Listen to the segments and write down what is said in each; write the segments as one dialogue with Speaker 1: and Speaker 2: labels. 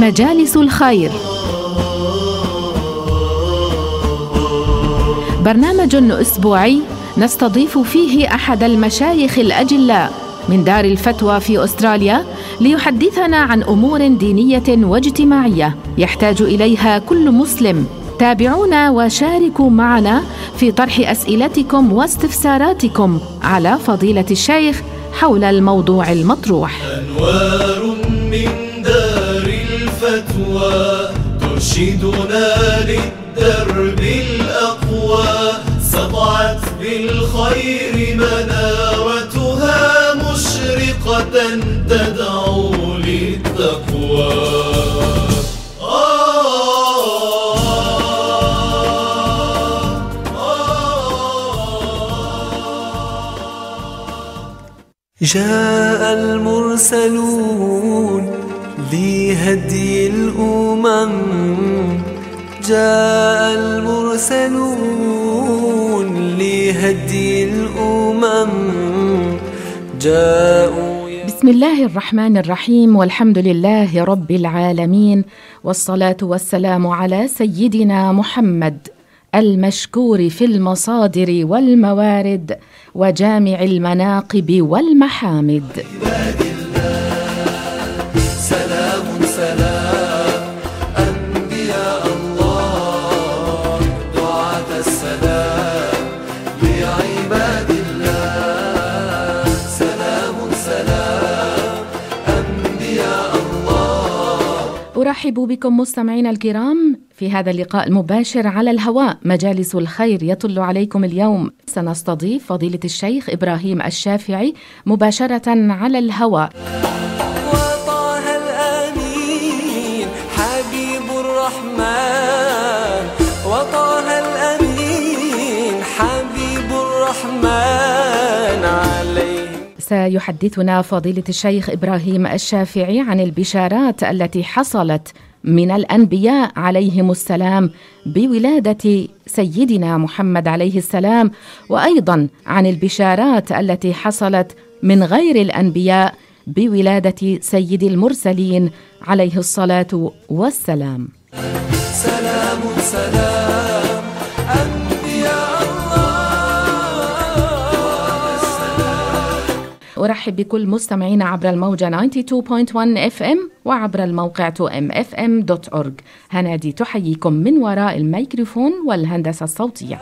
Speaker 1: مجالس الخير برنامج اسبوعي نستضيف فيه احد المشايخ الاجلاء من دار الفتوى في استراليا ليحدثنا عن امور دينيه واجتماعيه يحتاج اليها كل مسلم تابعونا وشاركوا معنا في طرح اسئلتكم واستفساراتكم على فضيله الشيخ حول الموضوع المطروح
Speaker 2: أنوار من فتوى ترشدنا للدرب الأقوى سطعت بالخير منارتها مشرقة تدعو للتقوى جاء المرسلون ذي هدي الأمم جاء المرسلون لهدي الأمم جاءوا
Speaker 1: بسم الله الرحمن الرحيم والحمد لله رب العالمين والصلاة والسلام على سيدنا محمد المشكور في المصادر والموارد وجامع المناقب والمحامد
Speaker 2: سلام سلام أنبياء الله دعاة السلام لعباد الله سلام سلام
Speaker 1: أنبياء الله أرحب بكم مستمعينا الكرام في هذا اللقاء المباشر على الهواء مجالس الخير يطل عليكم اليوم سنستضيف فضيلة الشيخ إبراهيم الشافعي مباشرة على الهواء سيحدثنا فضيلة الشيخ إبراهيم الشافعي عن البشارات التي حصلت من الأنبياء عليهم السلام بولادة سيدنا محمد عليه السلام وأيضا عن البشارات التي حصلت من غير الأنبياء بولادة سيد المرسلين عليه الصلاة والسلام
Speaker 2: سلام سلام
Speaker 1: أرحب بكل مستمعينا عبر الموجة 92.1 اف ام وعبر الموقع 2mfm.org هنادي تحييكم من وراء الميكروفون والهندسة الصوتية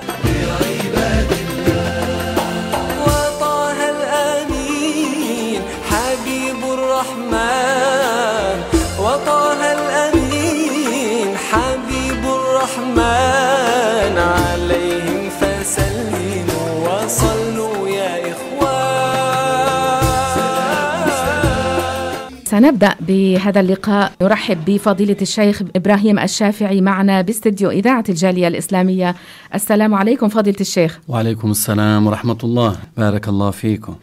Speaker 1: سنبدأ بهذا اللقاء نرحب بفضيلة الشيخ إبراهيم الشافعي معنا باستديو إذاعة الجالية الإسلامية السلام عليكم فضيلة الشيخ
Speaker 2: وعليكم السلام ورحمة الله بارك الله فيكم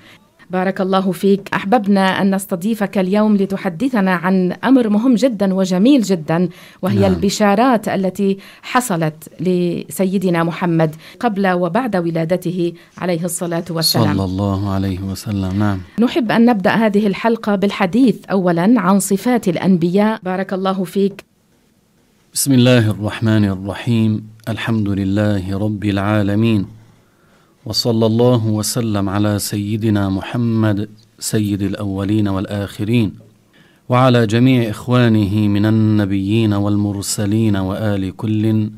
Speaker 1: بارك الله فيك أحببنا أن نستضيفك اليوم لتحدثنا عن أمر مهم جدا وجميل جدا وهي نعم. البشارات التي حصلت لسيدنا محمد قبل وبعد ولادته عليه الصلاة والسلام صلى
Speaker 2: الله عليه وسلم نعم
Speaker 1: نحب أن نبدأ هذه الحلقة بالحديث أولا عن صفات الأنبياء بارك الله فيك
Speaker 2: بسم الله الرحمن الرحيم الحمد لله رب العالمين وصلى الله وسلم على سيدنا محمد سيد الاولين والاخرين وعلى جميع اخوانه من النبيين والمرسلين وال كل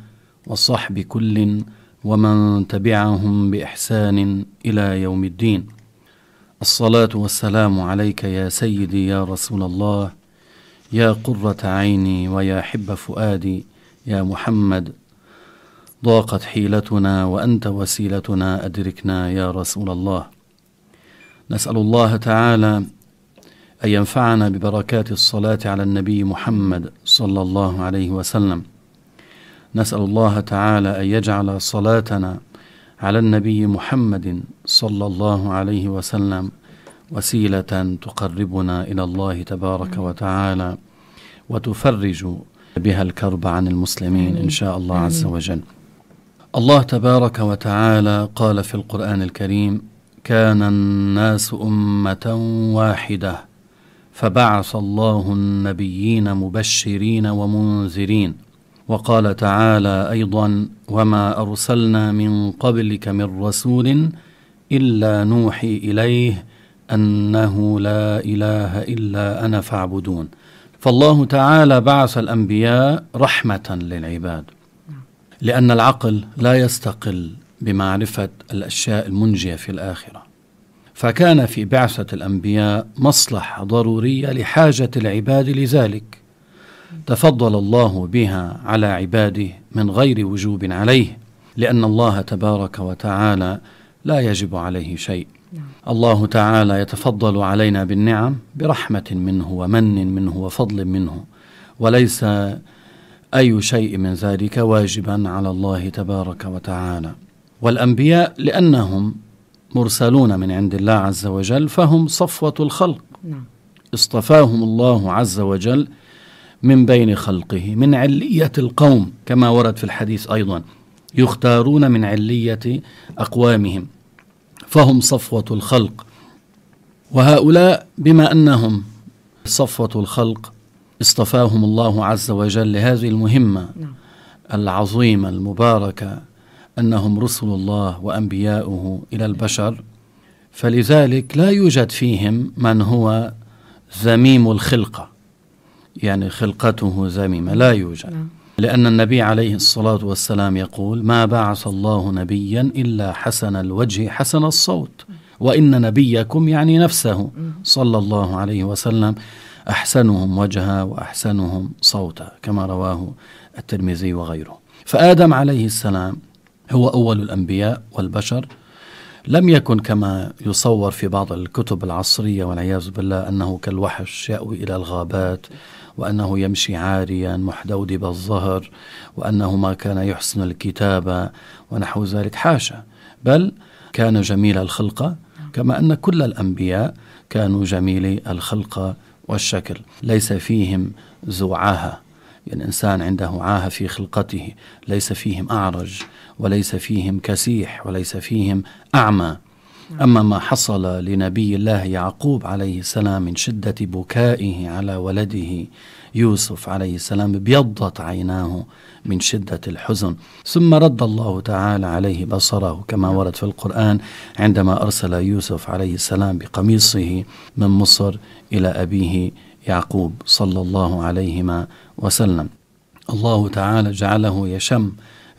Speaker 2: وصحب كل ومن تبعهم باحسان الى يوم الدين الصلاه والسلام عليك يا سيدي يا رسول الله يا قره عيني ويا حب فؤادي يا محمد ضاقت حيلتنا وانت وسيلتنا ادركنا يا رسول الله نسال الله تعالى ان ينفعنا ببركات الصلاه على النبي محمد صلى الله عليه وسلم نسال الله تعالى ان يجعل صلاتنا على النبي محمد صلى الله عليه وسلم وسيله تقربنا الى الله تبارك وتعالى وتفرج بها الكرب عن المسلمين ان شاء الله عز وجل الله تبارك وتعالى قال في القرآن الكريم كان الناس أمة واحدة فبعث الله النبيين مبشرين ومنذرين وقال تعالى أيضا وما أرسلنا من قبلك من رسول إلا نوحي إليه أنه لا إله إلا أنا فاعبدون فالله تعالى بعث الأنبياء رحمة للعباد لأن العقل لا يستقل بمعرفة الأشياء المنجية في الآخرة فكان في بعثة الأنبياء مصلحة ضرورية لحاجة العباد لذلك تفضل الله بها على عباده من غير وجوب عليه لأن الله تبارك وتعالى لا يجب عليه شيء نعم. الله تعالى يتفضل علينا بالنعم برحمة منه ومن منه وفضل منه وليس أي شيء من ذلك واجبا على الله تبارك وتعالى والأنبياء لأنهم مرسلون من عند الله عز وجل فهم صفوة الخلق نعم. اصطفاهم الله عز وجل من بين خلقه من علية القوم كما ورد في الحديث أيضا يختارون من علية أقوامهم فهم صفوة الخلق وهؤلاء بما أنهم صفوة الخلق اصطفاهم الله عز وجل لهذه المهمة نعم. العظيمة المباركة أنهم رسل الله وأنبياؤه إلى البشر فلذلك لا يوجد فيهم من هو ذميم الخلقة يعني خلقته ذميمة لا يوجد نعم. لأن النبي عليه الصلاة والسلام يقول ما بعث الله نبيا إلا حسن الوجه حسن الصوت نعم. وإن نبيكم يعني نفسه نعم. صلى الله عليه وسلم أحسنهم وجها وأحسنهم صوتا كما رواه الترمذي وغيره فآدم عليه السلام هو أول الأنبياء والبشر لم يكن كما يصور في بعض الكتب العصرية والعياذ بالله أنه كالوحش يأوي إلى الغابات وأنه يمشي عاريا محدودب الظهر وأنه ما كان يحسن الكتابة ونحو ذلك حاشا بل كان جميل الخلقة كما أن كل الأنبياء كانوا جميلي الخلقة والشكل ليس فيهم ذو عاهة يعني الإنسان عنده عاهة في خلقته ليس فيهم أعرج وليس فيهم كسيح وليس فيهم أعمى أما ما حصل لنبي الله يعقوب عليه السلام من شدة بكائه على ولده يوسف عليه السلام ابيضت عيناه من شدة الحزن ثم رد الله تعالى عليه بصره كما ورد في القرآن عندما أرسل يوسف عليه السلام بقميصه من مصر إلى أبيه يعقوب صلى الله عليهما وسلم الله تعالى جعله يشم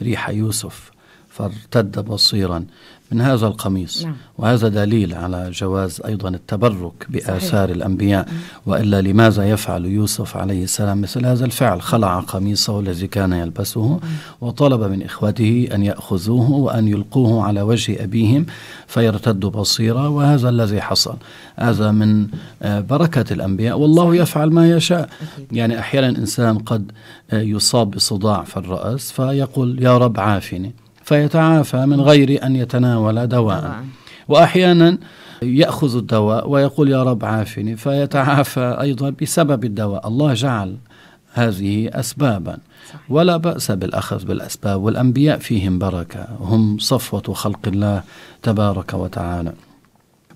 Speaker 2: ريح يوسف فارتد بصيرا من هذا القميص نعم. وهذا دليل على جواز أيضا التبرك بآثار صحيح. الأنبياء نعم. وإلا لماذا يفعل يوسف عليه السلام مثل هذا الفعل خلع قميصه الذي كان يلبسه نعم. وطلب من إخوته أن يأخذوه وأن يلقوه على وجه أبيهم فيرتد بصيرا وهذا الذي حصل هذا من آه، بركة الأنبياء والله صحيح. يفعل ما يشاء أكيد. يعني أحيانا إنسان قد آه، يصاب بصداع في الرأس فيقول يا رب عافني فيتعافى من غير أن يتناول دواء وأحيانا يأخذ الدواء ويقول يا رب عافني فيتعافى أيضا بسبب الدواء الله جعل هذه أسبابا ولا بأس بالأخذ بالأسباب والأنبياء فيهم بركة هم صفوة خلق الله تبارك وتعالى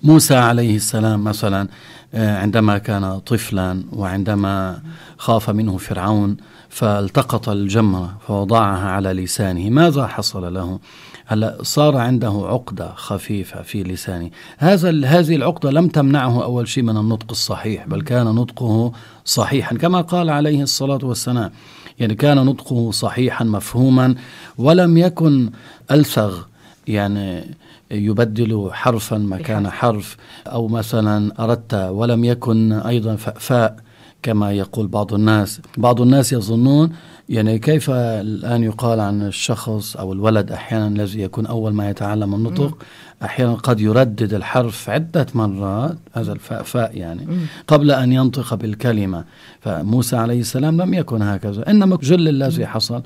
Speaker 2: موسى عليه السلام مثلا آه، عندما كان طفلا وعندما خاف منه فرعون فالتقط الجمرة فوضعها على لسانه ماذا حصل له هلا صار عنده عقدة خفيفة في لسانه هذا هذه العقدة لم تمنعه أول شيء من النطق الصحيح بل كان نطقه صحيحا كما قال عليه الصلاة والسلام يعني كان نطقه صحيحا مفهوما ولم يكن ألسغ يعني يبدل حرفا مكان حرف أو مثلا أردت ولم يكن أيضا فأفاء كما يقول بعض الناس بعض الناس يظنون يعني كيف الآن يقال عن الشخص أو الولد أحيانا الذي يكون أول ما يتعلم النطق أحيانا قد يردد الحرف عدة مرات هذا الفاء فاء يعني قبل أن ينطق بالكلمة فموسى عليه السلام لم يكن هكذا إنما جل الذي حصل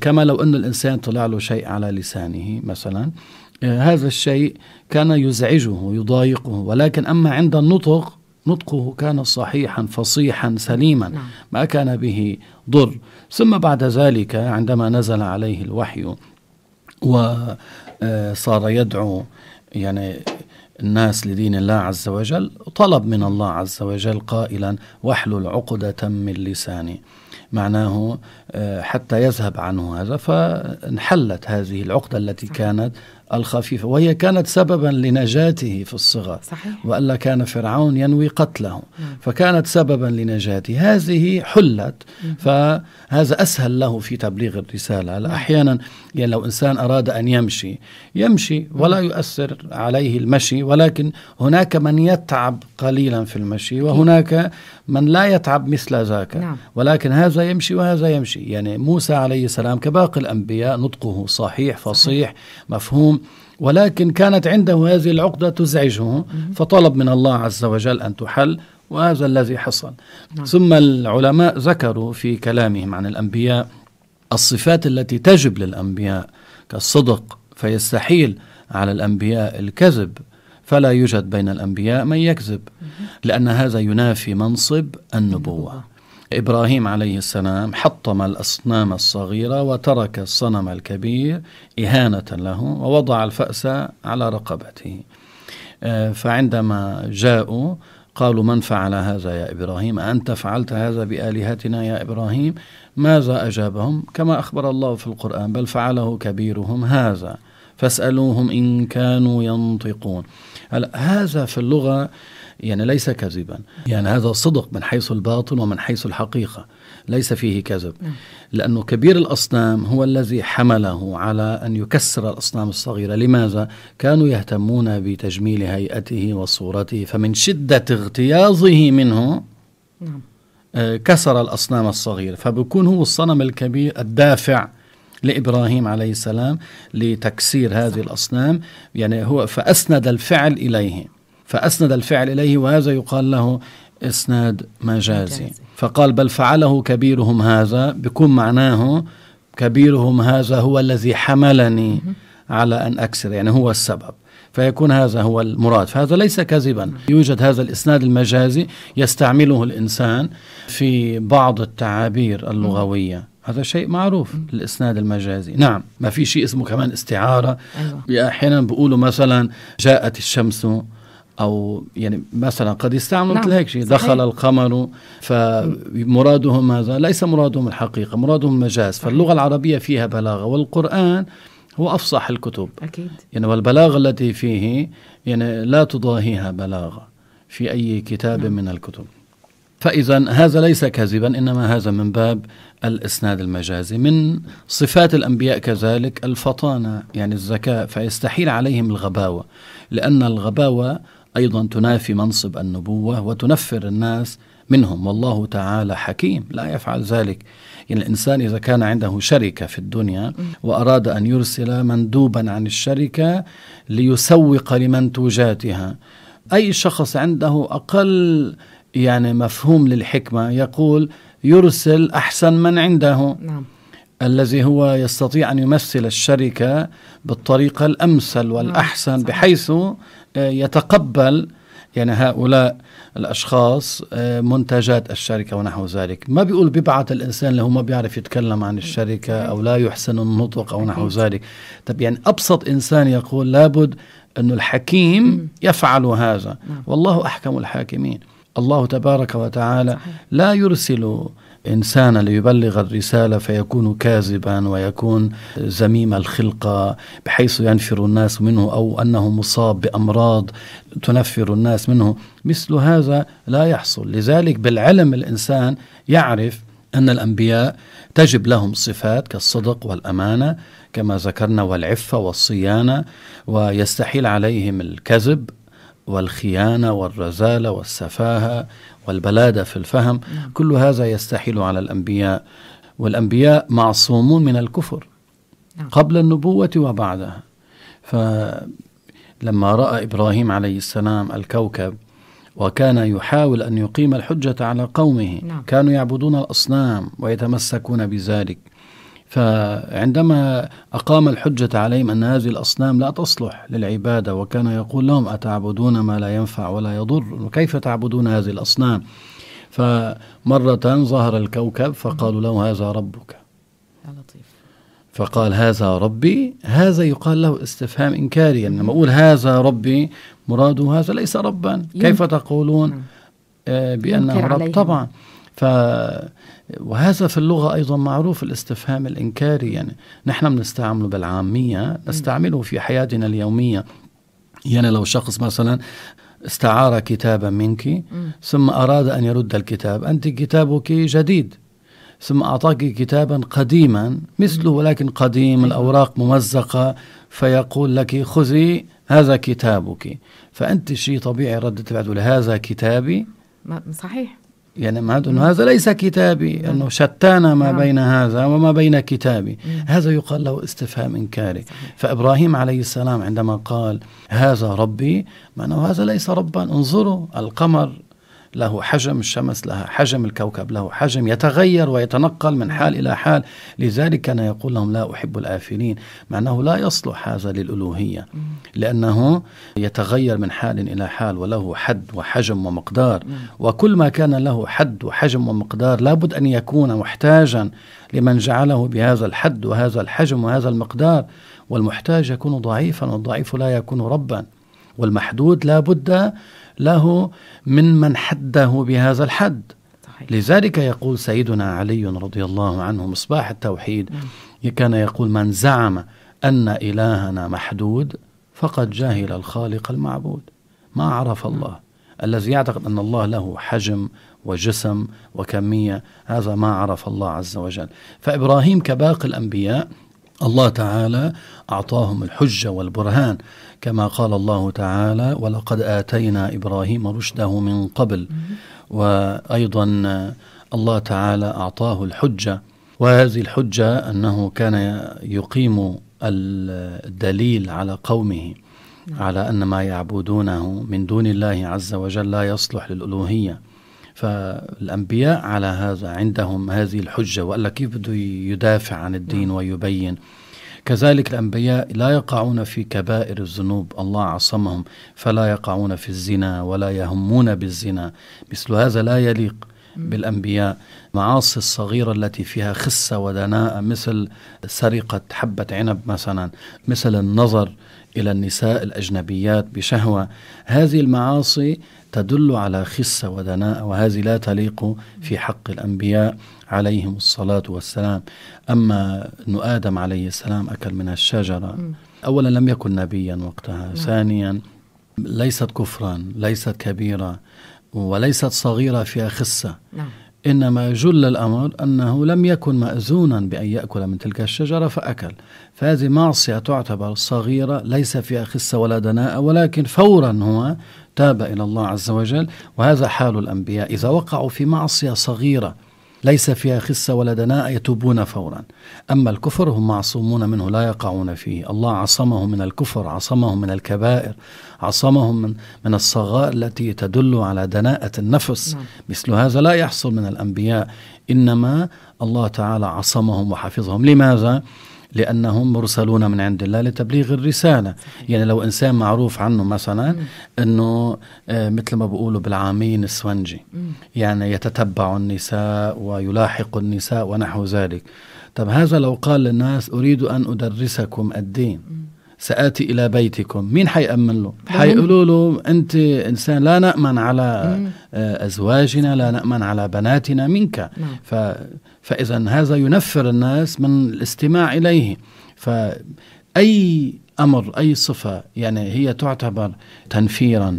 Speaker 2: كما لو أن الإنسان طلع له شيء على لسانه مثلا آه، هذا الشيء كان يزعجه يضايقه ولكن أما عند النطق نطقه كان صحيحا فصيحا سليما نعم. ما كان به ضر ثم بعد ذلك عندما نزل عليه الوحي وصار آه، يدعو يعني الناس لدين الله عز وجل طلب من الله عز وجل قائلا واحلل عقدة من لساني معناه آه، حتى يذهب عنه هذا فانحلت هذه العقدة التي كانت الخفيفة وهي كانت سببا لنجاته في الصغر صحيح. وإلا كان فرعون ينوي قتله مم. فكانت سببا لنجاته هذه حلت مم. فهذا أسهل له في تبليغ الرسالة أحيانا يعني لو إنسان أراد أن يمشي يمشي ولا يؤثر عليه المشي ولكن هناك من يتعب قليلا في المشي وهناك من لا يتعب مثل ذاك نعم. ولكن هذا يمشي وهذا يمشي يعني موسى عليه السلام كباقي الأنبياء نطقه صحيح فصيح صحيح. مفهوم ولكن كانت عنده هذه العقدة تزعجه فطلب من الله عز وجل أن تحل وهذا الذي حصل نعم. ثم العلماء ذكروا في كلامهم عن الأنبياء الصفات التي تجب للأنبياء كالصدق فيستحيل على الأنبياء الكذب فلا يوجد بين الأنبياء من يكذب لأن هذا ينافي منصب النبوة إبراهيم عليه السلام حطم الأصنام الصغيرة وترك الصنم الكبير إهانة له ووضع الفأس على رقبته آه، فعندما جاءوا قالوا من فعل هذا يا إبراهيم أنت فعلت هذا بآلهتنا يا إبراهيم ماذا أجابهم كما أخبر الله في القرآن بل فعله كبيرهم هذا فاسألوهم إن كانوا ينطقون هذا في اللغة يعني ليس كذبا يعني هذا صدق من حيث الباطن ومن حيث الحقيقة ليس فيه كذب لأنه كبير الأصنام هو الذي حمله على أن يكسر الأصنام الصغيرة لماذا؟ كانوا يهتمون بتجميل هيئته وصورته فمن شدة اغتياظه منه نعم. آه، كسر الأصنام الصغيرة فبكون هو الصنم الكبير الدافع لابراهيم عليه السلام لتكسير هذه الاصنام يعني هو فاسند الفعل اليه فأسند الفعل إليه وهذا يقال له إسناد مجازي فقال بل فعله كبيرهم هذا بكون معناه كبيرهم هذا هو الذي حملني على أن أكسر يعني هو السبب فيكون هذا هو المراد فهذا ليس كذبا يوجد هذا الإسناد المجازي يستعمله الإنسان في بعض التعابير اللغوية هذا شيء معروف الاسناد المجازي نعم ما في شيء اسمه كمان استعاره أيوة. احيانا بيقولوا مثلا جاءت الشمس او يعني مثلا قد يستعملوا مثل نعم، هيك شيء دخل القمر فمرادهم ماذا؟ ليس مرادهم الحقيقه مرادهم المجاز فاللغه العربيه فيها بلاغه والقران هو افصح الكتب اكيد يعني والبلاغه التي فيه يعني لا تضاهيها بلاغه في اي كتاب نعم. من الكتب فاذا هذا ليس كذبا انما هذا من باب الاسناد المجازي من صفات الانبياء كذلك الفطانه يعني الذكاء فيستحيل عليهم الغباوه لان الغباوه أيضا تنافي منصب النبوة وتنفر الناس منهم والله تعالى حكيم لا يفعل ذلك يعني الإنسان إذا كان عنده شركة في الدنيا وأراد أن يرسل مندوبا عن الشركة ليسوق لمنتوجاتها أي شخص عنده أقل يعني مفهوم للحكمة يقول يرسل أحسن من عنده نعم. الذي هو يستطيع أن يمثل الشركة بالطريقة الأمثل والأحسن نعم. بحيث يتقبل يعني هؤلاء الاشخاص آه، منتجات الشركه ونحو ذلك ما بيقول ببعث الانسان اللي هو ما بيعرف يتكلم عن الشركه او لا يحسن النطق او نحو ذلك طب يعني ابسط انسان يقول لابد أن الحكيم يفعل هذا نعم. والله احكم الحاكمين الله تبارك وتعالى لا يرسل إنسان ليبلغ الرسالة فيكون كاذبا ويكون زميم الخلقة بحيث ينفر الناس منه أو أنه مصاب بأمراض تنفر الناس منه مثل هذا لا يحصل لذلك بالعلم الإنسان يعرف أن الأنبياء تجب لهم صفات كالصدق والأمانة كما ذكرنا والعفة والصيانة ويستحيل عليهم الكذب والخيانة والرزالة والسفاهة والبلاده في الفهم نعم. كل هذا يستحيل على الانبياء والانبياء معصومون من الكفر نعم. قبل النبوه وبعدها فلما راى ابراهيم عليه السلام الكوكب وكان يحاول ان يقيم الحجه على قومه نعم. كانوا يعبدون الاصنام ويتمسكون بذلك فعندما أقام الحجة عليهم أن هذه الأصنام لا تصلح للعبادة وكان يقول لهم أتعبدون ما لا ينفع ولا يضر وكيف تعبدون هذه الأصنام فمرة ظهر الكوكب فقالوا له هذا ربك لطيف فقال هذا ربي هذا يقال له استفهام إنكاري يعني لما أقول هذا ربي مراده هذا ليس ربا كيف تقولون نعم. آه، بأنه رب طبعا ف وهذا في اللغة أيضا معروف الاستفهام الإنكاري يعني نحن بنستعمله بالعامية نستعمله في حياتنا اليومية يعني لو شخص مثلا استعار كتابا منك ثم أراد أن يرد الكتاب أنت كتابك جديد ثم أعطاك كتابا قديما مثله ولكن قديم أيوه. الأوراق ممزقة فيقول لك خذي هذا كتابك فأنت شيء طبيعي ردة بعد هذا كتابي صحيح ينمهد يعني أنه هذا ليس كتابي أنه شتان ما نعم. بين هذا وما بين كتابي مم. هذا يقال له استفهام إنكاري فإبراهيم عليه السلام عندما قال هذا ربي معناه هذا ليس ربا انظروا القمر له حجم الشمس لها حجم الكوكب له حجم يتغير ويتنقل من حال إلى حال لذلك كان يقول لهم لا أحب الآفلين مع أنه لا يصلح هذا للألوهية لأنه يتغير من حال إلى حال وله حد وحجم ومقدار وكل ما كان له حد وحجم ومقدار لابد أن يكون محتاجا لمن جعله بهذا الحد وهذا الحجم وهذا المقدار والمحتاج يكون ضعيفا والضعيف لا يكون ربا والمحدود لا بد له ممن حده بهذا الحد صحيح. لذلك يقول سيدنا علي رضي الله عنه مصباح التوحيد نعم. كان يقول من زعم أن إلهنا محدود فقد جاهل الخالق المعبود ما عرف نعم. الله الذي يعتقد أن الله له حجم وجسم وكمية هذا ما عرف الله عز وجل فإبراهيم كباقي الأنبياء الله تعالى أعطاهم الحجة والبرهان كما قال الله تعالى ولقد آتينا إبراهيم رشده من قبل وأيضا الله تعالى أعطاه الحجة وهذه الحجة أنه كان يقيم الدليل على قومه على أن ما يعبدونه من دون الله عز وجل لا يصلح للألوهية فالأنبياء على هذا عندهم هذه الحجة وإلا كيف بده يدافع عن الدين نعم. ويبين كذلك الأنبياء لا يقعون في كبائر الذنوب الله عصمهم فلا يقعون في الزنا ولا يهمون بالزنا مثل هذا لا يليق بالأنبياء معاصي الصغيرة التي فيها خسة ودناءة مثل سرقة حبة عنب مثلا مثل النظر إلى النساء الأجنبيات بشهوة هذه المعاصي تدل على خصة ودناءة وهذه لا تليق في حق الأنبياء عليهم الصلاة والسلام أما أن آدم عليه السلام أكل من الشجرة أولا لم يكن نبيا وقتها نعم. ثانيا ليست كفرا ليست كبيرة وليست صغيرة فيها خصة نعم. إنما جل الأمر أنه لم يكن مأذونا بأن يأكل من تلك الشجرة فأكل فهذه معصية تعتبر صغيرة ليس فيها خصة ولا دناءة ولكن فورا هو تاب الى الله عز وجل وهذا حال الانبياء اذا وقعوا في معصيه صغيره ليس فيها خسه ولا دناءه يتوبون فورا اما الكفر هم معصومون منه لا يقعون فيه الله عصمهم من الكفر عصمهم من الكبائر عصمهم من من الصغائر التي تدل على دناءه النفس نعم. مثل هذا لا يحصل من الانبياء انما الله تعالى عصمهم وحفظهم لماذا لأنهم مرسلون من عند الله لتبليغ الرسالة صحيح. يعني لو إنسان معروف عنه مثلا مم. أنه آه، مثل ما بيقولوا بالعامين السونجي يعني يتتبع النساء ويلاحق النساء ونحو ذلك طب هذا لو قال للناس أريد أن أدرسكم الدين مم. سآتي إلى بيتكم مين حيأمن له حيقولوا له أنت إنسان لا نأمن على آه، أزواجنا لا نأمن على بناتنا منك نعم. ف... فإذا هذا ينفر الناس من الاستماع إليه فأي أمر أي صفة يعني هي تعتبر تنفيرا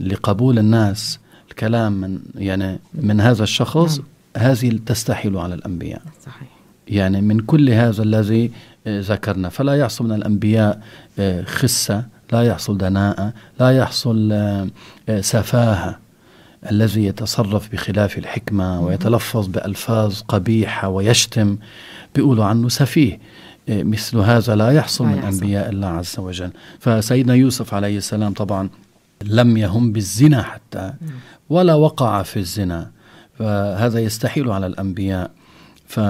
Speaker 2: لقبول الناس الكلام من يعني من هذا الشخص نعم. هذه تستحيل على الأنبياء صحيح يعني من كل هذا الذي ذكرنا فلا يحصل من الأنبياء آه، خسة لا يحصل دناءة لا يحصل آه، آه، سفاهة الذي يتصرف بخلاف الحكمة ويتلفظ بألفاظ قبيحة ويشتم بيقولوا عنه سفيه مثل هذا لا يحصل من أنبياء الله عز وجل فسيدنا يوسف عليه السلام طبعا لم يهم بالزنا حتى ولا وقع في الزنا فهذا يستحيل على الأنبياء ف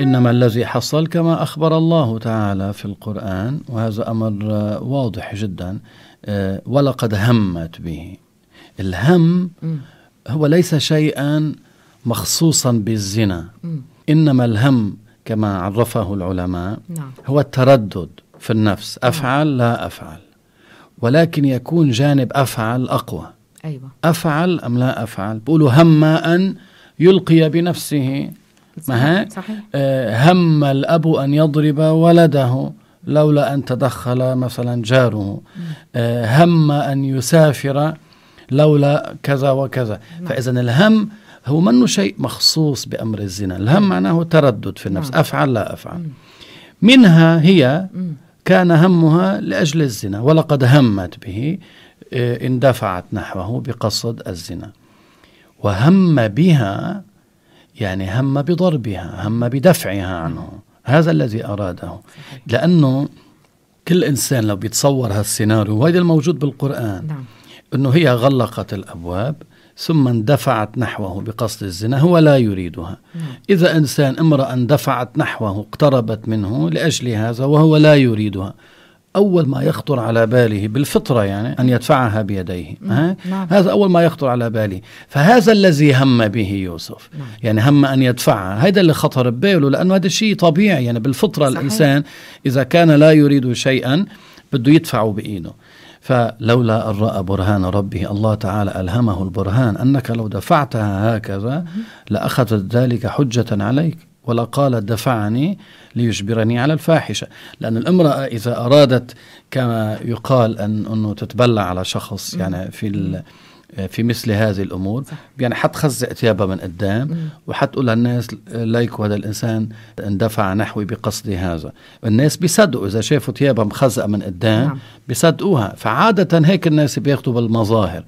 Speaker 2: إنما الذي حصل كما أخبر الله تعالى في القرآن وهذا أمر آه، واضح جدا آه، ولقد همت به الهم هو ليس شيئا مخصوصا بالزنا إنما الهم كما عرفه العلماء نعم. هو التردد في النفس نعم. أفعل لا أفعل ولكن يكون جانب أفعل أقوى أيوة. أفعل أم لا أفعل بقولوا هم أن يلقي بنفسه ما صحيح. آه، هم الأب أن يضرب ولده لولا أن تدخل مثلا جاره آه، هم أن يسافر لولا كذا وكذا نعم. فإذا الهم هو منه شيء مخصوص بأمر الزنا الهم نعم. معناه تردد في النفس نعم. أفعل لا أفعل منها هي كان همها لأجل الزنا ولقد همت به آه، اندفعت نحوه بقصد الزنا وهم بها يعني هم بضربها هم بدفعها عنه هذا الذي أراده لأنه كل إنسان لو بيتصور هالسيناريو وهذا الموجود بالقرآن نعم. أنه هي غلقت الأبواب ثم اندفعت نحوه بقصد الزنا هو لا يريدها نعم. إذا إنسان امرأة اندفعت نحوه اقتربت منه لأجل هذا وهو لا يريدها أول ما يخطر على باله بالفطرة يعني أن يدفعها بيديه ها؟ نعم. هذا أول ما يخطر على باله فهذا الذي هم به يوسف مم. نعم. يعني هم أن يدفعها هذا اللي خطر بباله لأنه هذا الشيء طبيعي يعني بالفطرة صحيح. الإنسان إذا كان لا يريد شيئا بده يدفعه بإيده فلولا أن رأى برهان ربه الله تعالى ألهمه البرهان أنك لو دفعتها هكذا لأخذت ذلك حجة عليك ولا قال دفعني ليجبرني على الفاحشة لأن الامرأة إذا أرادت كما يقال أن أنه تتبلى على شخص يعني في في مثل هذه الامور صح. يعني حتخزق ثيابها من قدام مم. وحتقول للناس ليك هذا الانسان اندفع نحوي بقصد هذا الناس بيصدقوا اذا شافوا ثيابها مخزقه من قدام نعم. بيصدقوها فعاده هيك الناس بياخذوا بالمظاهر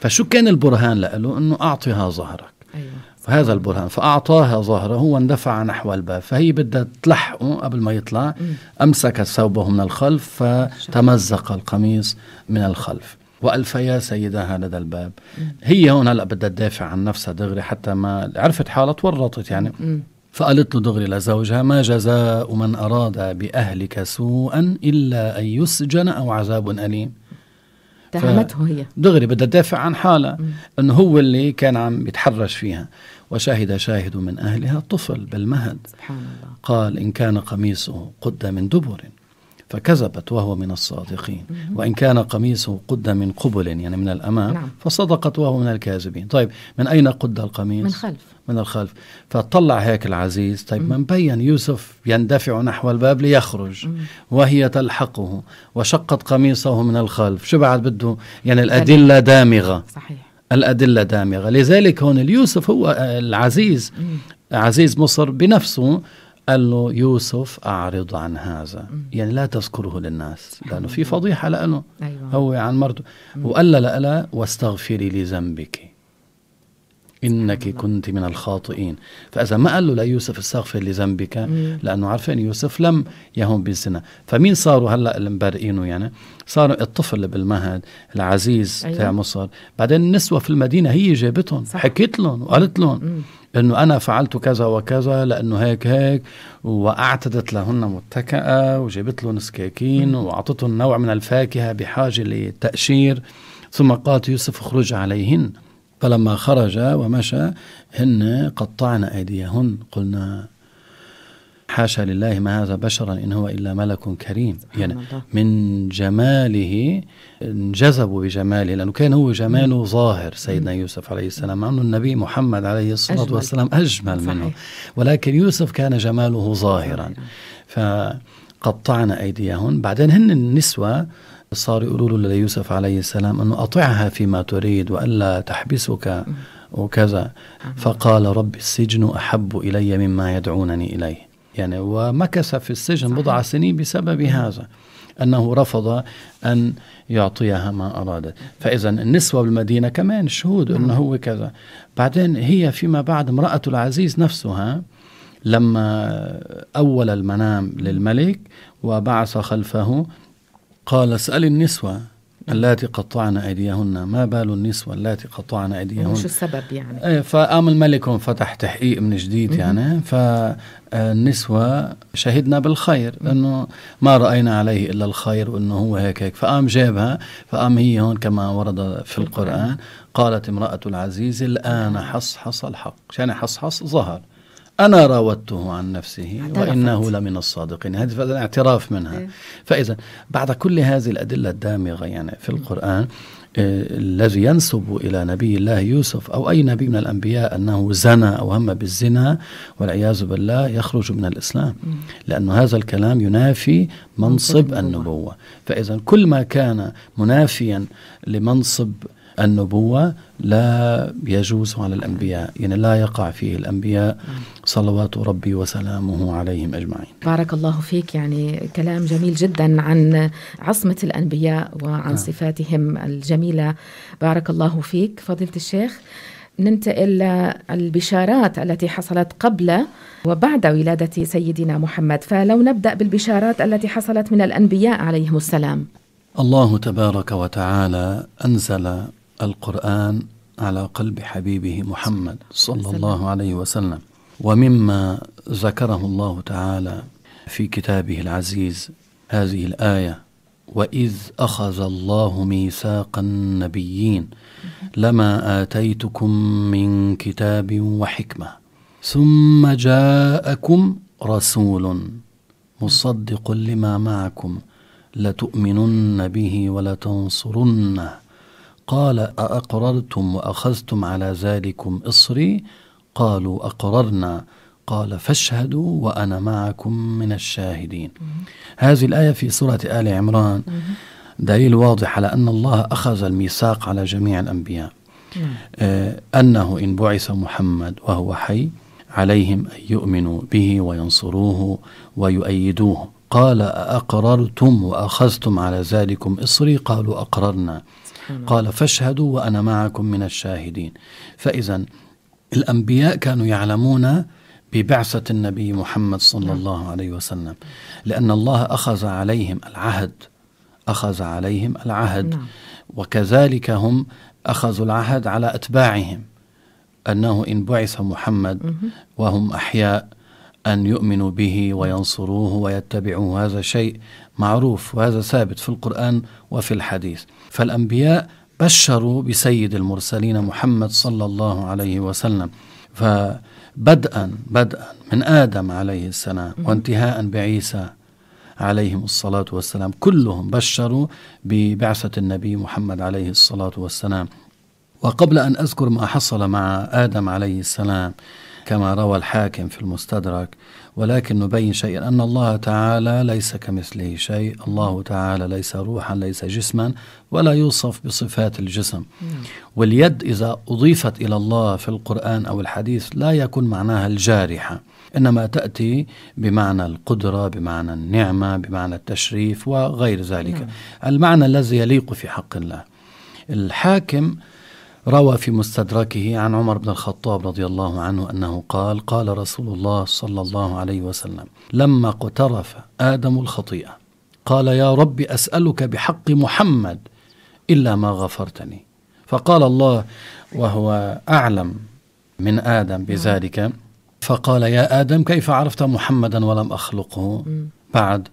Speaker 2: فشو كان البرهان له انه اعطيها ظهرك أيوة. هذا البرهان فأعطاها ظهره واندفع نحو الباب فهي بدها تلحقه قبل ما يطلع أمسكت ثوبه من الخلف فتمزق القميص من الخلف وألف يا سيدها لدى الباب هي هون هلأ بدها تدافع عن نفسها دغري حتى ما عرفت حالها تورطت يعني فقالت له دغري لزوجها ما جزاء من أراد بأهلك سوءا إلا أن يسجن أو عذاب أليم
Speaker 1: اتهمته هي
Speaker 2: دغري بدها تدافع عن حالها انه هو اللي كان عم يتحرش فيها وشهد شاهد من أهلها طفل بالمهد سبحان الله. قال إن كان قميصه قد من دبر فكذبت وهو من الصادقين وإن كان قميصه قد من قبل يعني من الأمام نعم. فصدقت وهو من الكاذبين طيب من أين قد القميص؟ من خلف من الخلف فطلع هيك العزيز طيب من بين يوسف يندفع نحو الباب ليخرج وهي تلحقه وشقت قميصه من الخلف شو بعد بده يعني الأدلة دامغة صحيح الأدلة دامغة لذلك هون اليوسف هو العزيز عزيز مصر بنفسه قال له يوسف أعرض عن هذا يعني لا تذكره للناس لأنه في فضيحة لأنه أيوة. هو عن مرته وقال لها واستغفري لذنبك إنك كنت من الخاطئين فإذا ما قال له ليوسف استغفر لذنبك لأنه عارفين يوسف لم يهم بالزنا فمين صاروا هلأ اللي يعني صار الطفل بالمهد العزيز أيوة. تاع مصر بعدين النسوة في المدينة هي جابتهم صح. حكيت لهم وقالت لهم انه انا فعلت كذا وكذا لانه هيك هيك واعتدت لهن متكأة وجابت لهم سكاكين واعطتهم نوع من الفاكهه بحاجه لتاشير ثم قالت يوسف اخرج عليهن فلما خرج ومشى هن قطعنا أيديهن قلنا حاشا لله ما هذا بشرا إن هو إلا ملك كريم يعني الله. من جماله انجذبوا بجماله لأنه كان هو جماله ظاهر سيدنا يوسف عليه السلام مع أنه النبي محمد عليه الصلاة أجمل. والسلام أجمل صحيح. منه ولكن يوسف كان جماله ظاهرا فقطعنا أيديهن بعدين هن النسوة صاروا يقولوا له ليوسف عليه السلام أنه أطعها فيما تريد وألا تحبسك وكذا فقال رب السجن أحب إلي مما يدعونني إليه يعني ومكث في السجن بضع سنين بسبب هذا أنه رفض أن يعطيها ما أرادت فإذا النسوة بالمدينة كمان شهود نعم. أنه هو كذا بعدين هي فيما بعد امرأة العزيز نفسها لما أول المنام للملك وبعث خلفه قال اسأل النسوة اللاتي قطعن ايديهن ما بال النسوة اللاتي قطعن ايديهن شو السبب يعني إيه، فقام الملك فتح تحقيق من جديد يعني فالنسوة شهدنا بالخير انه ما راينا عليه الا الخير وانه هو هيك هيك فقام جابها فقام هي هون كما ورد في القران قالت امراه العزيز الان حصحص الحق يعني حصحص ظهر أنا راودته عن نفسه وإنه لمن الصادقين هذا الاعتراف منها إيه. فإذا بعد كل هذه الأدلة الدامغة يعني في القرآن آه، الذي ينسب إلى نبي الله يوسف أو أي نبي من الأنبياء أنه زنى أو هم بالزنا والعياذ بالله يخرج من الإسلام لأن هذا الكلام ينافي منصب النبوة فإذا كل ما كان منافيا لمنصب النبوة لا يجوز على الأنبياء يعني لا يقع فيه الأنبياء صلوات ربي وسلامه عليهم أجمعين
Speaker 1: بارك الله فيك يعني كلام جميل جدا عن عصمة الأنبياء وعن آه. صفاتهم الجميلة بارك الله فيك فضيلة الشيخ ننتقل البشارات التي حصلت قبل وبعد ولادة سيدنا محمد فلو نبدأ بالبشارات التي حصلت من الأنبياء عليهم السلام
Speaker 2: الله تبارك وتعالى أنزل القرآن على قلب حبيبه محمد صلى الله عليه وسلم ومما ذكره الله تعالى في كتابه العزيز هذه الآية وإذ أخذ الله ميثاق النبيين لما آتيتكم من كتاب وحكمة ثم جاءكم رسول مصدق لما معكم لتؤمنن به ولتنصرنه قال أأقررتم وأخذتم على ذلكم إصري قالوا أقررنا قال فاشهدوا وأنا معكم من الشاهدين هذه الآية في سورة آل عمران دليل واضح على أن الله أخذ الميثاق على جميع الأنبياء نعم. آه أنه إن بعث محمد وهو حي عليهم أن يؤمنوا به وينصروه ويؤيدوه قال أأقررتم وأخذتم على ذلكم إصري قالوا أقررنا قال فاشهدوا وأنا معكم من الشاهدين فإذا الأنبياء كانوا يعلمون ببعثة النبي محمد صلى نعم. الله عليه وسلم لأن الله أخذ عليهم العهد أخذ عليهم العهد نعم. وكذلك هم أخذوا العهد على أتباعهم أنه إن بعث محمد وهم أحياء أن يؤمنوا به وينصروه ويتبعوه هذا شيء معروف وهذا ثابت في القرآن وفي الحديث فالأنبياء بشروا بسيد المرسلين محمد صلى الله عليه وسلم فبدءا بدءا من آدم عليه السلام وانتهاء بعيسى عليهم الصلاة والسلام كلهم بشروا ببعثة النبي محمد عليه الصلاة والسلام وقبل أن أذكر ما حصل مع آدم عليه السلام كما روى الحاكم في المستدرك ولكن نبين شيئا أن الله تعالى ليس كمثله شيء الله تعالى ليس روحا ليس جسما ولا يوصف بصفات الجسم واليد إذا أضيفت إلى الله في القرآن أو الحديث لا يكون معناها الجارحة إنما تأتي بمعنى القدرة بمعنى النعمة بمعنى التشريف وغير ذلك نعم. المعنى الذي يليق في حق الله الحاكم روى في مستدركه عن عمر بن الخطاب رضي الله عنه أنه قال قال رسول الله صلى الله عليه وسلم لما اقترف آدم الخطيئة قال يا رب أسألك بحق محمد إلا ما غفرتني فقال الله وهو أعلم من آدم نعم. بذلك فقال يا آدم كيف عرفت محمدا ولم أخلقه بعد